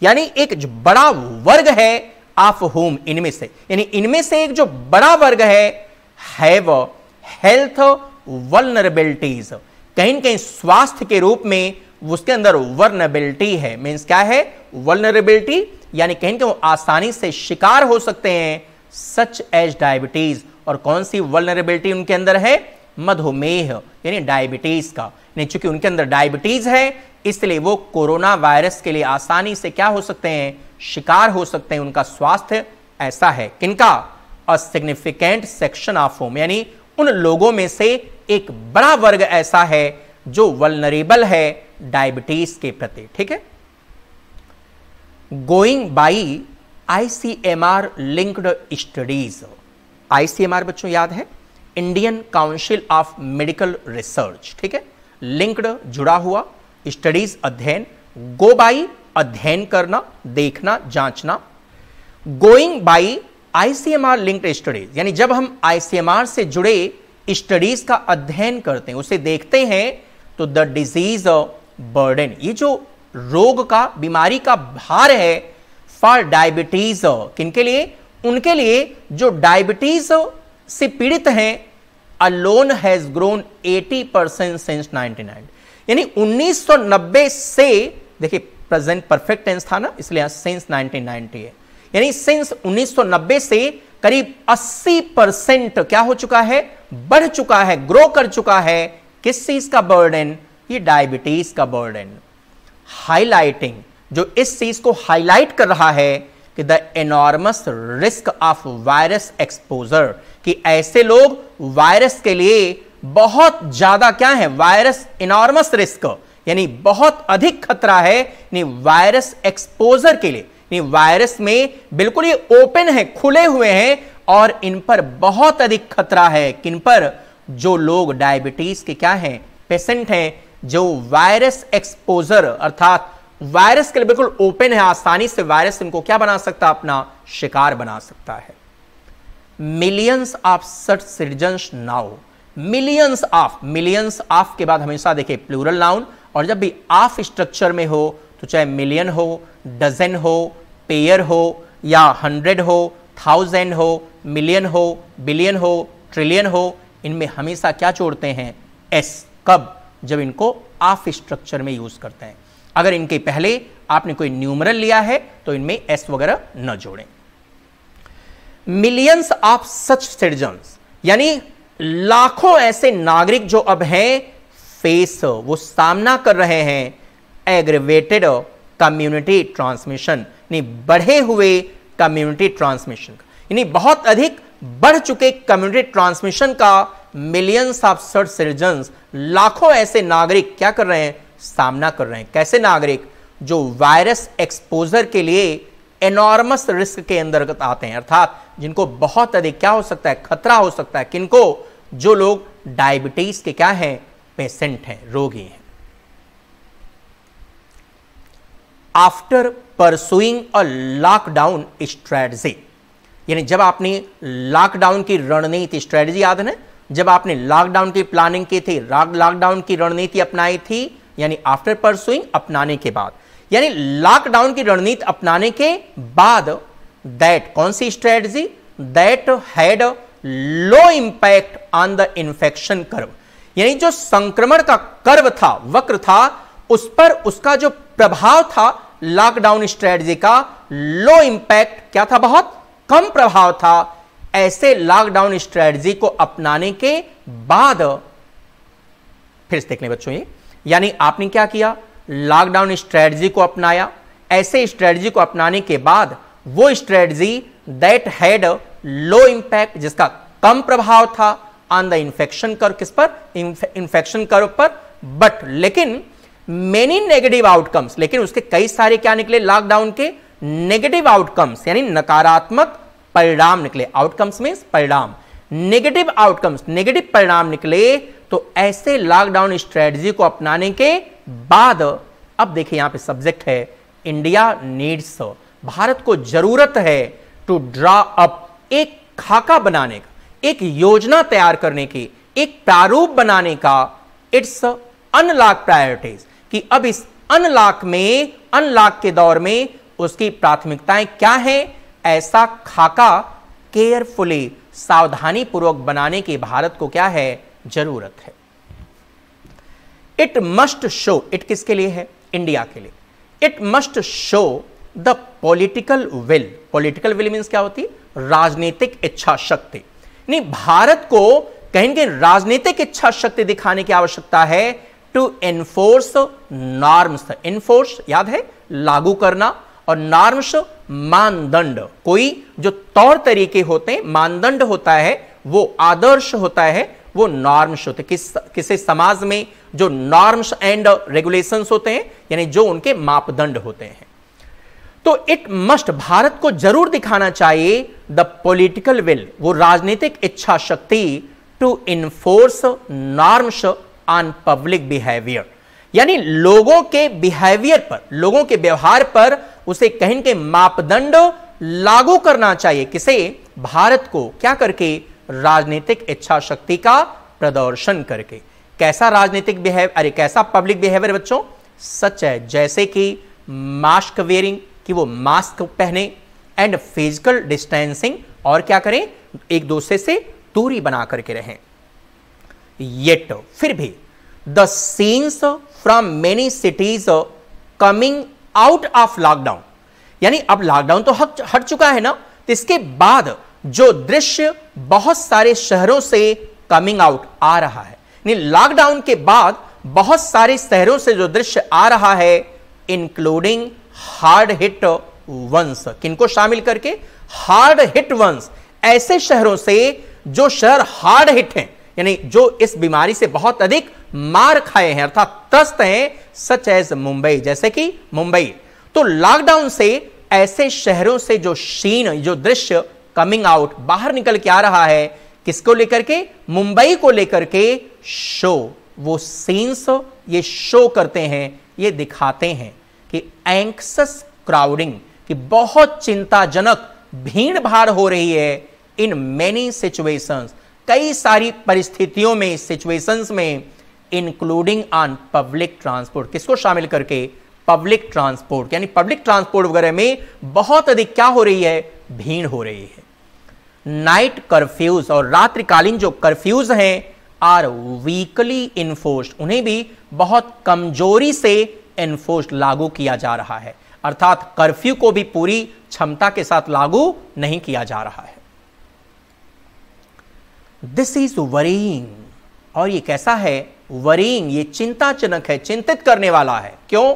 यानी एक बड़ा वर्ग है ऑफ होम इनमें से यानी इनमें से एक जो बड़ा वर्ग है हैव हेल्थ वर्नरेबिलिटीज कहीं कहीं स्वास्थ्य के रूप में उसके अंदर वर्नरेबिलिटी है मीन्स क्या है वर्नरेबिलिटी यानी कहीं कहीं आसानी से शिकार हो सकते हैं सच एज डायबिटीज और कौन सी वर्नरेबिलिटी उनके अंदर है मधुमेह यानी डायबिटीज का नहीं चूंकि उनके अंदर डायबिटीज है इसलिए वो कोरोना वायरस के लिए आसानी से क्या हो सकते हैं शिकार हो सकते हैं उनका स्वास्थ्य ऐसा है किनका a significant section of home यानी उन लोगों में से एक बड़ा वर्ग ऐसा है जो वलनरेबल है डायबिटीज के प्रति ठीक है going by ICMR linked studies ICMR बच्चों याद है Indian Council of Medical Research ठीक है लिंक्ड जुड़ा हुआ स्टडीज अध्ययन गो बाई अध्ययन करना देखना जांचना going by ICMR linked studies यानी जब हम आईसीएमआर से जुड़े स्टडीज का अध्ययन करते हैं उसे देखते हैं तो द डिजीज बर्डन ये जो रोग का बीमारी का भार है फॉर डायबिटीज किनके लिए उनके लिए जो डायबिटीज से पीड़ित हैं alone has grown 80 percent since 99 यानी 1990 से देखिए प्रेजेंट परफेक्ट टेंस था ना इसलिए सिंस 1990 है यानी सिंस 1990 से करीब 80 परसेंट क्या हो चुका है बढ़ चुका है ग्रो कर चुका है किस चीज का बर्डन ये डायबिटीज का बर्डन हाईलाइटिंग जो इस चीज को हाईलाइट कर रहा है कि the enormous risk of virus exposure कि ऐसे लोग वायरस के लिए बहुत ज्यादा क्या है वायरस इनॉर्मस रिस्क यानी बहुत अधिक खतरा है वायरस एक्सपोजर के लिए वायरस में बिल्कुल ये ओपन है खुले हुए हैं और इन पर बहुत अधिक खतरा है किन पर जो लोग डायबिटीज के क्या हैं पेशेंट हैं जो वायरस एक्सपोजर अर्थात वायरस के लिए बिल्कुल ओपन है आसानी से वायरस इनको क्या बना सकता है अपना शिकार बना सकता है millions of such citizens now millions of millions of के बाद हमेशा देखे प्लूरल नाउन और जब भी ऑफ स्ट्रक्चर में हो तो चाहे मिलियन हो डजन हो पेयर हो या हंड्रेड हो थाउजेंड हो मिलियन हो बिलियन हो ट्रिलियन हो इनमें हमेशा क्या जोड़ते हैं एस कब जब इनको आफ स्ट्रक्चर में यूज़ करते हैं अगर इनके पहले आपने कोई न्यूमरल लिया है तो इनमें एस वगैरह न जोड़ें मिलियंस ऑफ सच सिटीजन यानी लाखों ऐसे नागरिक जो अब हैं फेस वो सामना कर रहे हैं एग्रेवेटेड कम्युनिटी ट्रांसमिशन यानी बढ़े हुए कम्युनिटी ट्रांसमिशन का यानी बहुत अधिक बढ़ चुके कम्युनिटी ट्रांसमिशन का मिलियंस ऑफ सर सिटीजन लाखों ऐसे नागरिक क्या कर रहे हैं सामना कर रहे हैं कैसे नागरिक जो वायरस एक्सपोजर के लिए एनॉर्मस रिस्क के अंतर्गत आते हैं अर्थात जिनको बहुत अधिक क्या हो सकता है खतरा हो सकता है किनको जो लोग डायबिटीज के क्या हैं पेशेंट हैं रोगी हैं after pursuing a lockdown strategy यानी जब आपने लॉकडाउन की रणनीति स्ट्रेटजी याद है जब आपने लॉकडाउन की प्लानिंग की थी लॉकडाउन की रणनीति अपनाई थी यानी आफ्टर परसुइंग अपनाने के बाद यानी लॉकडाउन की रणनीति अपनाने के बाद दैट कौन सी strategy that had low impact on the infection curve यानी जो संक्रमण का कर्व था वक्र था उस पर उसका जो प्रभाव था लॉकडाउन स्ट्रेटजी का लो इंपैक्ट क्या था बहुत कम प्रभाव था ऐसे लॉकडाउन स्ट्रेटजी को अपनाने के बाद फिर से देख लें बच्चों ये यानी आपने क्या किया लॉकडाउन स्ट्रेटजी को अपनाया ऐसे स्ट्रेटजी को अपनाने के बाद वो strategy that had low impact जिसका कम प्रभाव था ऑन द इंफेक्शन कर्व किस पर इंफेक्शन कर्व पर बट लेकिन मेनी नेगेटिव आउटकम्स लेकिन उसके कई सारे क्या निकले लॉकडाउन के नेगेटिव आउटकम्स यानी नकारात्मक परिणाम निकले आउटकम्स मीन परिणाम नेगेटिव आउटकम्स नेगेटिव परिणाम निकले तो ऐसे लॉकडाउन स्ट्रेटजी को अपनाने के बाद अब देखिए यहां पे सब्जेक्ट है इंडिया नीड्स भारत को जरूरत है टू ड्रा अप एक खाका बनाने का एक योजना तैयार करने की एक प्रारूप बनाने का इट्स अनलॉक प्रायोरिटीज कि अब इस अनलॉक में अनलॉक के दौर में उसकी प्राथमिकताएं क्या हैं ऐसा खाका केयरफुली सावधानी पूर्वक बनाने की भारत को क्या है जरूरत है इट मस्ट शो इट किसके लिए है इंडिया के लिए it must show the political will political will mean क्या होती राजनीतिक इच्छा शक्ति नहीं भारत को कहीं कहीं राजनीतिक इच्छा शक्ति दिखाने की आवश्यकता है टू एनफोर्स नॉर्म्स एनफोर्स याद है लागू करना और नॉर्म्स मानदंड कोई जो तौर तरीके होते हैं मानदंड होता है वो आदर्श होता है वो नॉर्म्स होते किस किसी समाज में जो नॉर्म्स एंड रेगुलेशंस होते हैं यानी जो उनके मापदंड होते हैं तो इट मस्ट भारत को जरूर दिखाना चाहिए द पॉलिटिकल विल वो राजनीतिक इच्छा शक्ति to enforce norms on public behaviour यानी लोगों के बिहेवियर पर लोगों के व्यवहार पर उसे कहीं के मापदंड लागू करना चाहिए किसे भारत को क्या करके राजनीतिक इच्छा शक्ति का प्रदर्शन करके कैसा राजनीतिक बिहेवियर अरे कैसा पब्लिक बिहेवियर बच्चों सच है जैसे कि मास्क वेयरिंग कि वो मास्क पहने एंड फिजिकल डिस्टेंसिंग और क्या करें एक दूसरे से दूरी बना करके रहें येट फिर भी the scenes from many cities coming out of lockdown यानी अब लॉकडाउन तो हट हट चुका है ना तो इसके बाद जो दृश्य बहुत सारे शहरों से कमिंग आउट आ रहा है यानी लॉकडाउन के बाद बहुत सारे शहरों से जो दृश्य आ रहा है इंक्लूडिंग हार्ड हिट वंस किनको शामिल करके हार्ड हिट वंस ऐसे शहरों से जो शहर हार्ड हिट हैं यानी जो इस बीमारी से बहुत अधिक मार खाए हैं अर्थात त्रस्त हैं सच एज मुंबई जैसे कि मुंबई तो लॉकडाउन से ऐसे शहरों से जो शीन जो दृश्य कमिंग आउट बाहर निकल के आ रहा है किसको लेकर के मुंबई को लेकर के शो वो सीन्स ये शो करते हैं ये दिखाते हैं कि एंक्सस क्राउडिंग कि बहुत चिंताजनक भीड़ भाड़ हो रही है इन मेनी सिचुएशंस कई सारी परिस्थितियों में सिचुएशंस में इंक्लूडिंग ऑन पब्लिक ट्रांसपोर्ट किसको शामिल करके पब्लिक ट्रांसपोर्ट यानी पब्लिक ट्रांसपोर्ट वगैरह में बहुत अधिक क्या हो रही है भीड़ हो रही है नाइट कर्फ्यूज और रात्रिकालीन जो कर्फ्यूज हैं आर वीकली इन्फोर्स उन्हें भी बहुत कमजोरी से इन्फोर्स लागू किया जा रहा है अर्थात कर्फ्यू को भी पूरी क्षमता के साथ लागू नहीं किया जा रहा है दिस इज वरिंग और ये कैसा है वरिंग ये चिंताजनक है चिंतित करने वाला है क्यों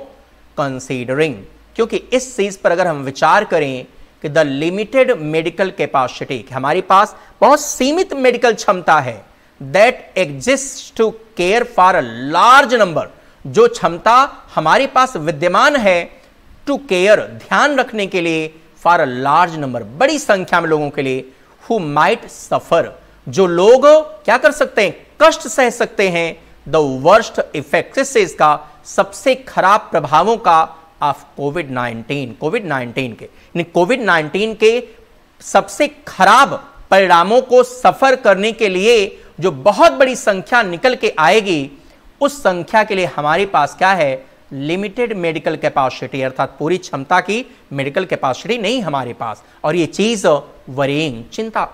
कंसीडरिंग क्योंकि इस चीज पर अगर हम विचार करें कि द लिमिटेड मेडिकल कैपेसिटी हमारे पास बहुत सीमित मेडिकल क्षमता है that exist to care for a large number जो क्षमता हमारे पास विद्यमान है टू केयर ध्यान रखने के लिए फॉर अ लार्ज नंबर बड़ी संख्या में लोगों के लिए हु माइट सफर जो लोग क्या कर सकते हैं कष्ट सह सकते हैं द वर्स्ट इफेक्ट से इसका सबसे खराब प्रभावों का ऑफ कोविड 19 कोविड 19 के कोविड 19 के सबसे खराब परिणामों को सफर करने के लिए जो बहुत बड़ी संख्या निकल के आएगी उस संख्या के लिए हमारे पास क्या है लिमिटेड मेडिकल कैपेसिटी अर्थात पूरी क्षमता की मेडिकल कैपेसिटी नहीं हमारे पास और ये चीज वरिंग चिंता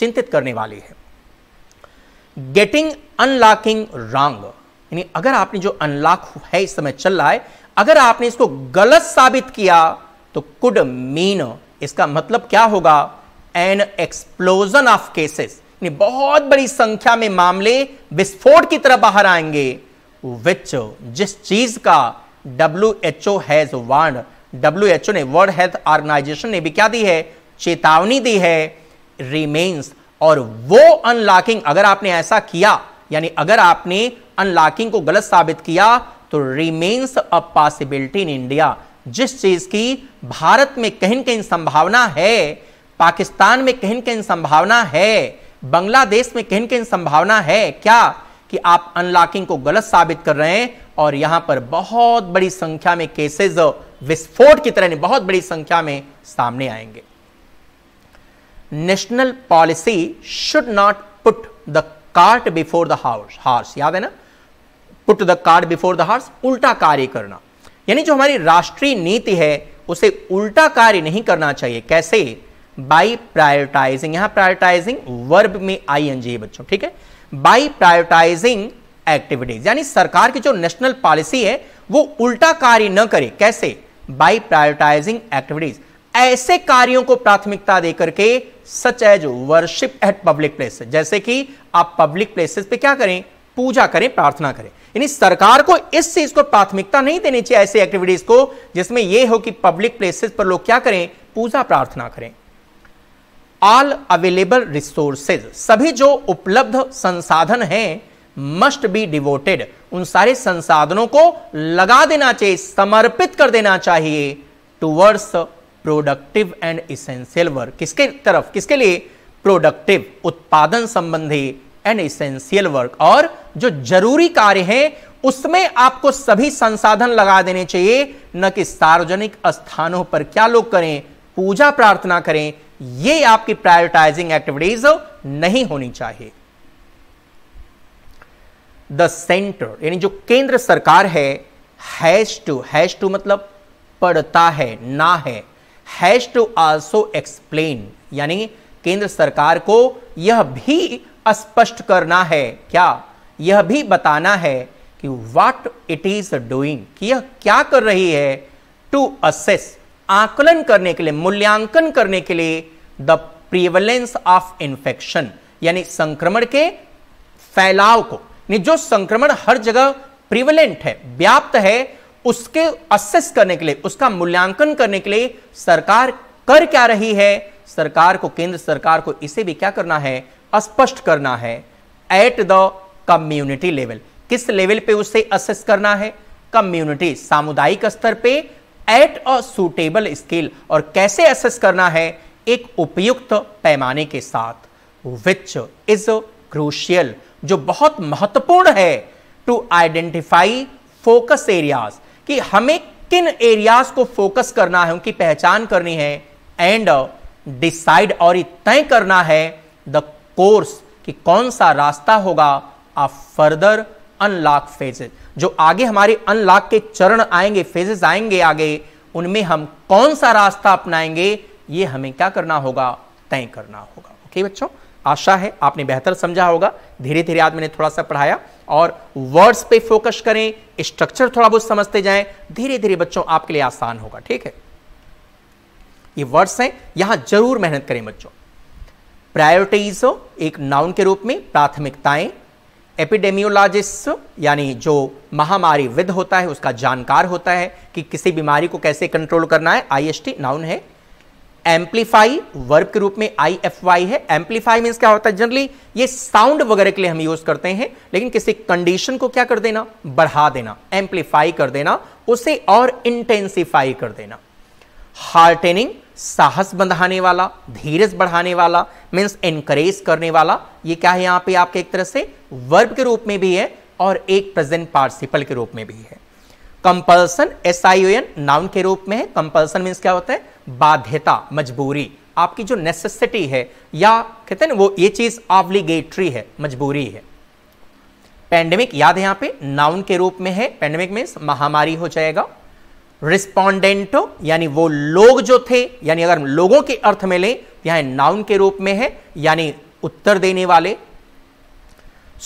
चिंतित करने वाली है गेटिंग अनलॉकिंग रॉन्ग यानी अगर आपने जो अनलॉक है इस समय चल रहा है अगर आपने इसको गलत साबित किया तो कुड मीन इसका मतलब क्या होगा एन एक्सप्लोजन ऑफ केसेस यानी बहुत बड़ी संख्या में मामले विस्फोट की तरह बाहर आएंगे विच जिस चीज का W H O has warned W H O ने वर्ल्ड हेल्थ ऑर्गेनाइजेशन ने भी क्या दी है चेतावनी दी है रिमेन्स और वो अनलॉकिंग अगर आपने ऐसा किया यानी अगर आपने अनलॉकिंग को गलत साबित किया तो remains a possibility in India जिस चीज की भारत में कहीं कहीं संभावना है पाकिस्तान में कहीं कहीं संभावना है बांग्लादेश में कहीं कहीं संभावना है क्या कि आप अनलॉकिंग को गलत साबित कर रहे हैं और यहां पर बहुत बड़ी संख्या में केसेस विस्फोट की तरह बहुत बड़ी संख्या में सामने आएंगे national policy should not put the cart before the horse horse याद है ना put the cart before the horse उल्टा कार्य करना यानी जो हमारी राष्ट्रीय नीति है उसे उल्टा कार्य नहीं करना चाहिए कैसे बाई प्रायोरिटाइजिंग यहां प्रायोरिटाइजिंग वर्ब में आई एन जी बच्चों ठीक है बाई प्रायोरिटाइजिंग एक्टिविटीज यानी सरकार की जो नेशनल पॉलिसी है वो उल्टा कार्य न करे कैसे बाई प्रायोरिटाइजिंग एक्टिविटीज ऐसे कार्यों को प्राथमिकता देकर के such as worship at public place जैसे कि आप पब्लिक प्लेसेस पे क्या करें पूजा करें प्रार्थना करें यानी सरकार को इस चीज को प्राथमिकता नहीं देनी चाहिए ऐसी एक्टिविटीज को जिसमें यह हो कि पब्लिक प्लेसेस पर लोग क्या करें पूजा प्रार्थना करें ऑल अवेलेबल रिसोर्सेज सभी जो उपलब्ध संसाधन हैं मस्ट बी डिवोटेड उन सारे संसाधनों को लगा देना चाहिए समर्पित कर देना चाहिए towards productive and essential work किसके तरफ किसके लिए प्रोडक्टिव उत्पादन संबंधी एंड इसेंशियल वर्क और जो जरूरी कार्य है उसमें आपको सभी संसाधन लगा देने चाहिए न कि सार्वजनिक स्थानों पर क्या लोग करें पूजा प्रार्थना करें ये आपकी प्रायोरिटाइजिंग एक्टिविटीज नहीं होनी चाहिए द सेंटर यानी जो केंद्र सरकार है हैश टू हैश टू मतलब पड़ता है ना है हैज टू आल्सो एक्सप्लेन यानी केंद्र सरकार को यह भी स्पष्ट करना है क्या यह भी बताना है कि व्हाट इट इज डूइंग कि यह क्या कर रही है टू असेस आकलन करने के लिए मूल्यांकन करने के लिए द प्रिवलेंस ऑफ इन्फेक्शन यानी संक्रमण के फैलाव को जो संक्रमण हर जगह प्रिवलेंट है व्याप्त है उसके असेस करने के लिए उसका मूल्यांकन करने के लिए सरकार कर क्या रही है सरकार को केंद्र सरकार को इसे भी क्या करना है स्पष्ट करना है एट द कम्युनिटी लेवल किस लेवल पे उसे असेस करना है कम्युनिटी सामुदायिक स्तर पे एट अ सुटेबल स्केल और कैसे असेस करना है एक उपयुक्त पैमाने के साथ विच इज क्रूशियल जो बहुत महत्वपूर्ण है टू आइडेंटिफाई फोकस एरियाज कि हमें किन एरियाज को फोकस करना है उनकी पहचान करनी है एंड डिसाइड uh, और तय करना है द कोर्स कि कौन सा रास्ता होगा आ फर्दर अनलॉक फेजेस जो आगे हमारे अनलॉक के चरण आएंगे फेजेस आएंगे आगे उनमें हम कौन सा रास्ता अपनाएंगे ये हमें क्या करना होगा तय करना होगा ओके बच्चों आशा है आपने बेहतर समझा होगा धीरे धीरे आज मैंने थोड़ा सा पढ़ाया और वर्ड्स पे फोकस करें स्ट्रक्चर थोड़ा बहुत समझते जाएं धीरे धीरे बच्चों आपके लिए आसान होगा ठीक है ये वर्ड्स हैं यहां जरूर मेहनत करें बच्चों प्रायोरिटीज एक नाउन के रूप में प्राथमिकताएं एपिडेमियोलॉजिस्ट यानी जो महामारी विद होता है उसका जानकार होता है कि किसी बीमारी को कैसे कंट्रोल करना है आईएसटी नाउन है एम्पलीफाई वर्ब के रूप में आई एफ वाई है एम्पलीफाई मीन क्या होता है जनरली ये साउंड वगैरह के लिए हम यूज करते हैं लेकिन किसी कंडीशन को क्या कर देना बढ़ा देना एम्पलीफाई कर देना उसे और इंटेंसिफाई कर देना हार्टेनिंग साहस बंधाने वाला धीरज बढ़ाने वाला मीन्स एनकरेज करने वाला ये क्या है यहां पे आपके एक तरह से वर्ब के रूप में भी है और एक प्रेजेंट पार्सिपल के रूप में भी है compulsion S I N noun के रूप में है कंपल्सन मीन्स क्या होता है बाध्यता मजबूरी आपकी जो नेसेसिटी है या कहते हैं ना वो ये चीज ऑब्लिगेटरी है मजबूरी है पैंडेमिक याद है यहां पे नाउन के रूप में है पैंडेमिक मीन्स महामारी हो जाएगा रिस्पोंडेंटो यानी वो लोग जो थे यानी अगर लोगों के अर्थ में लें तो यहां नाउन के रूप में है यानी उत्तर देने वाले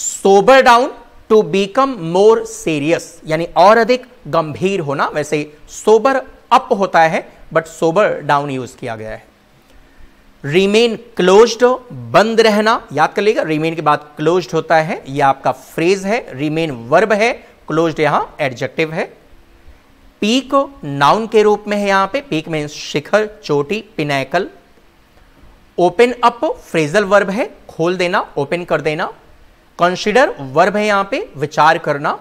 sober down to become more serious यानी और अधिक गंभीर होना वैसे ही सोबर अप होता है बट सोबर डाउन यूज किया गया है रिमेन क्लोज्ड बंद रहना याद कर लेगा रिमेन के बाद क्लोज्ड होता है यह आपका फ्रेज है रिमेन वर्ब है क्लोज्ड यहां एडजेक्टिव है पीक नाउन के रूप में है यहां पे पीक में शिखर चोटी pinnacle open up phrasal verb है खोल देना ओपन कर देना कंसिडर वर्ब है यहां पे विचार करना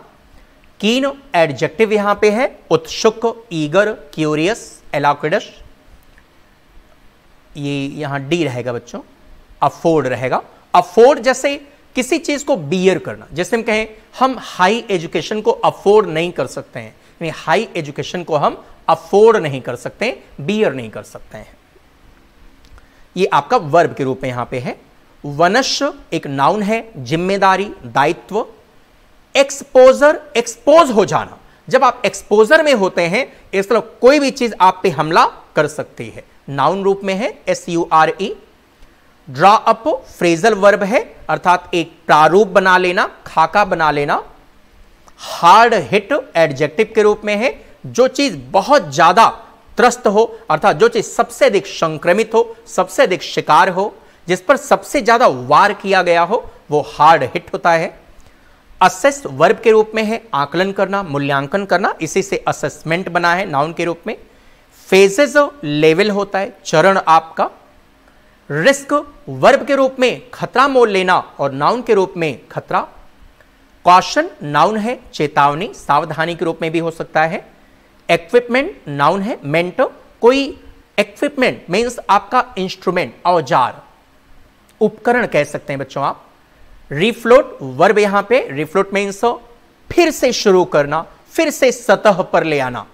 कीन एडजेक्टिव यहां पे है उत्सुक ईगर क्यूरियस एलाक्रिडस ये यहां डी रहेगा बच्चों अफोर्ड रहेगा अफोर्ड जैसे किसी चीज को बियर करना जैसे हम कहें हम हाई एजुकेशन को अफोर्ड नहीं कर सकते हैं यानी हाई एजुकेशन को हम अफोर्ड नहीं कर सकते बियर नहीं कर सकते हैं ये आपका वर्ब के रूप में यहां पे है वनश एक नाउन है जिम्मेदारी दायित्व एक्सपोजर एक्सपोज हो जाना जब आप एक्सपोजर में होते हैं इस तरह कोई भी चीज आप पे हमला कर सकती है नाउन रूप में है S U R E draw up phrasal verb है अर्थात एक प्रारूप बना लेना खाका बना लेना हार्ड हिट एडजेक्टिव के रूप में है जो चीज बहुत ज्यादा त्रस्त हो अर्थात जो चीज सबसे अधिक संक्रमित हो सबसे अधिक शिकार हो जिस पर सबसे ज्यादा वार किया गया हो वो हार्ड हिट होता है असेस वर्ब के रूप में है आकलन करना मूल्यांकन करना इसी से असेसमेंट बना है नाउन के रूप में फेजेज लेवल होता है चरण आपका रिस्क वर्ब के रूप में खतरा मोल लेना और नाउन के रूप में खतरा कॉशन नाउन है चेतावनी सावधानी के रूप में भी हो सकता है इक्विपमेंट नाउन है मेंटो कोई इक्विपमेंट मीन्स आपका इंस्ट्रूमेंट औजार उपकरण कह सकते हैं बच्चों आप रिफ्लोट वर्ब यहां पे रिफ्लोट तो मीन्स फिर से शुरू करना फिर से सतह पर ले आना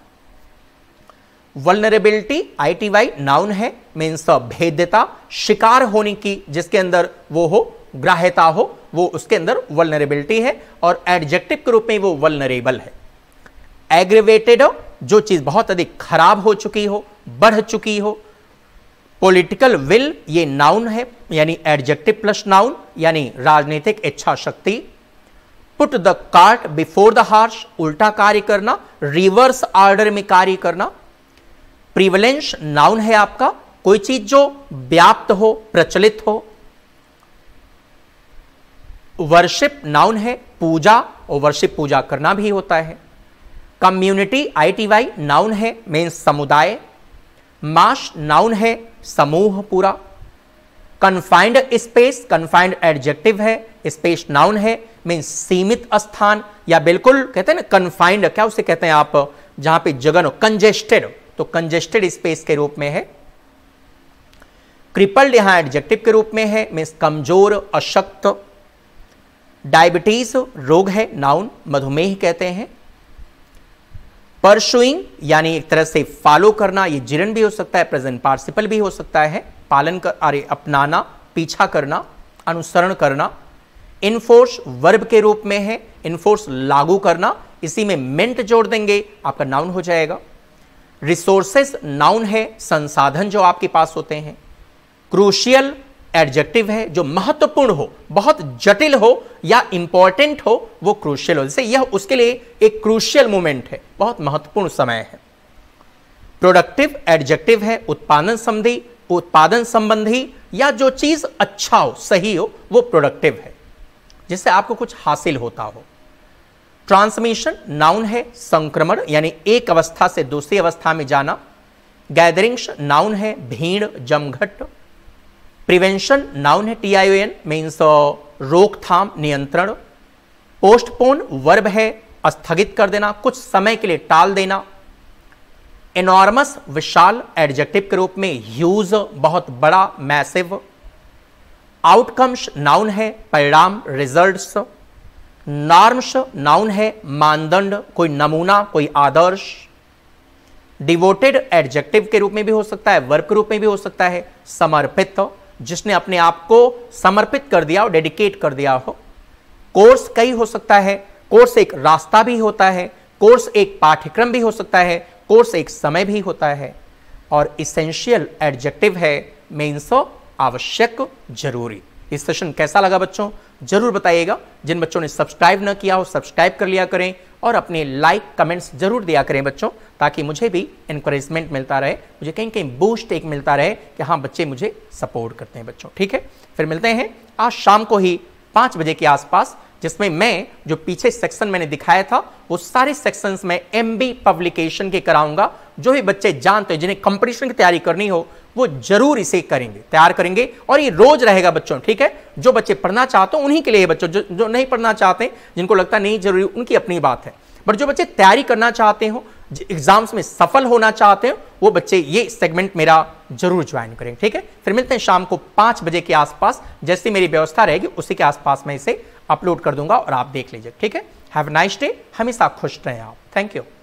आई टी वाई नाउन है मीन्स तो भेद्यता शिकार होने की जिसके अंदर वो हो ग्राह्यता हो वो उसके अंदर वल्नरेबिलिटी है और एडजेक्टिव के रूप में वो वल्नरेबल है एग्रीवेटेड जो चीज़ बहुत अधिक खराब हो चुकी हो बढ़ चुकी हो पॉलिटिकल विल ये नाउन है यानी एडजेक्टिव प्लस नाउन यानी राजनीतिक इच्छा शक्ति put the cart before the horse उल्टा कार्य करना रिवर्स ऑर्डर में कार्य करना प्रिवलेंस नाउन है आपका कोई चीज जो व्याप्त हो प्रचलित हो वर्शिप नाउन है पूजा और वर्शिप पूजा करना भी होता है community I T Y noun है मीन्स समुदाय मास नाउन है समूह पूरा कन्फाइंड स्पेस कन्फाइंड एडजेक्टिव है स्पेस नाउन है मीन सीमित स्थान या बिल्कुल कहते हैं ना कन्फाइंड क्या उसे कहते हैं आप जहां पे जगन हो कंजेस्टेड तो कंजेस्टेड स्पेस के रूप में है क्रिपल्ड यहां एडजेक्टिव के रूप में है मीन्स कमजोर अशक्त डायबिटीज रोग है नाउन मधुमेह कहते हैं परशुइंग यानी एक तरह से फॉलो करना ये जिरन भी हो सकता है प्रेजेंट पार्सिपल भी हो सकता है पालन कर अरे अपनाना पीछा करना अनुसरण करना इनफोर्स वर्ब के रूप में है इनफोर्स लागू करना इसी में मेंट जोड़ देंगे आपका नाउन हो जाएगा रिसोर्सेस नाउन है संसाधन जो आपके पास होते हैं क्रूशियल एडजेक्टिव है जो महत्वपूर्ण हो बहुत जटिल हो या इंपॉर्टेंट हो वो क्रूशियल हो जैसे यह उसके लिए एक क्रूशियल मोमेंट है बहुत महत्वपूर्ण समय है प्रोडक्टिव एडजेक्टिव है उत्पादन संबंधी उत्पादन संबंधी या जो चीज़ अच्छा हो सही हो वो प्रोडक्टिव है जिससे आपको कुछ हासिल होता हो ट्रांसमिशन नाउन है संक्रमण यानी एक अवस्था से दूसरी अवस्था में जाना गैदरिंग्स नाउन है भीड़ जमघट प्रिवेंशन नाउन है टी आई एन मीन्स रोकथाम नियंत्रण पोस्टपोन वर्ब है स्थगित कर देना कुछ समय के लिए टाल देना एनॉर्मस विशाल एडजेक्टिव के रूप में ह्यूज बहुत बड़ा मैसिव आउटकम्स नाउन है परिणाम रिजल्ट्स नॉर्म्स नाउन है मानदंड कोई नमूना कोई आदर्श डिवोटेड एडजेक्टिव के रूप में भी हो सकता है वर्क रूप में भी हो सकता है समर्पित जिसने अपने आप को समर्पित कर दिया हो डेडिकेट कर दिया हो कोर्स कई हो सकता है कोर्स एक रास्ता भी होता है कोर्स एक पाठ्यक्रम भी हो सकता है कोर्स एक समय भी होता है और इसेंशियल एडजेक्टिव है मेन्सो आवश्यक जरूरी ये सेशन कैसा लगा बच्चों जरूर बताइएगा जिन बच्चों ने सब्सक्राइब ना किया हो सब्सक्राइब कर लिया करें और अपने लाइक कमेंट्स जरूर दिया करें बच्चों ताकि मुझे भी इंकरेजमेंट मिलता रहे मुझे कहीं कहीं बूस्ट एक मिलता रहे कि हाँ बच्चे मुझे सपोर्ट करते हैं बच्चों ठीक है फिर मिलते हैं आज शाम को ही पाँच बजे के आसपास जिसमें मैं जो पीछे सेक्शन मैंने दिखाया था वो सारे सेक्शंस में एम पब्लिकेशन के कराऊंगा जो भी बच्चे जानते हैं जिन्हें कंपटीशन की तैयारी करनी हो वो जरूर इसे करेंगे तैयार करेंगे और ये रोज रहेगा बच्चों ठीक है जो बच्चे पढ़ना चाहते हो उन्हीं के लिए बच्चों जो जो नहीं पढ़ना चाहते जिनको लगता नहीं जरूरी उनकी अपनी बात है बट जो बच्चे तैयारी करना चाहते हो एग्जाम्स में सफल होना चाहते हो वो बच्चे ये सेगमेंट मेरा जरूर ज्वाइन करें ठीक है फिर मिलते हैं शाम को पांच बजे के आसपास जैसी मेरी व्यवस्था रहेगी उसी के आसपास मैं इसे अपलोड कर दूंगा और आप देख लीजिए ठीक है हैव नाइस डे हमेशा खुश रहें आप थैंक यू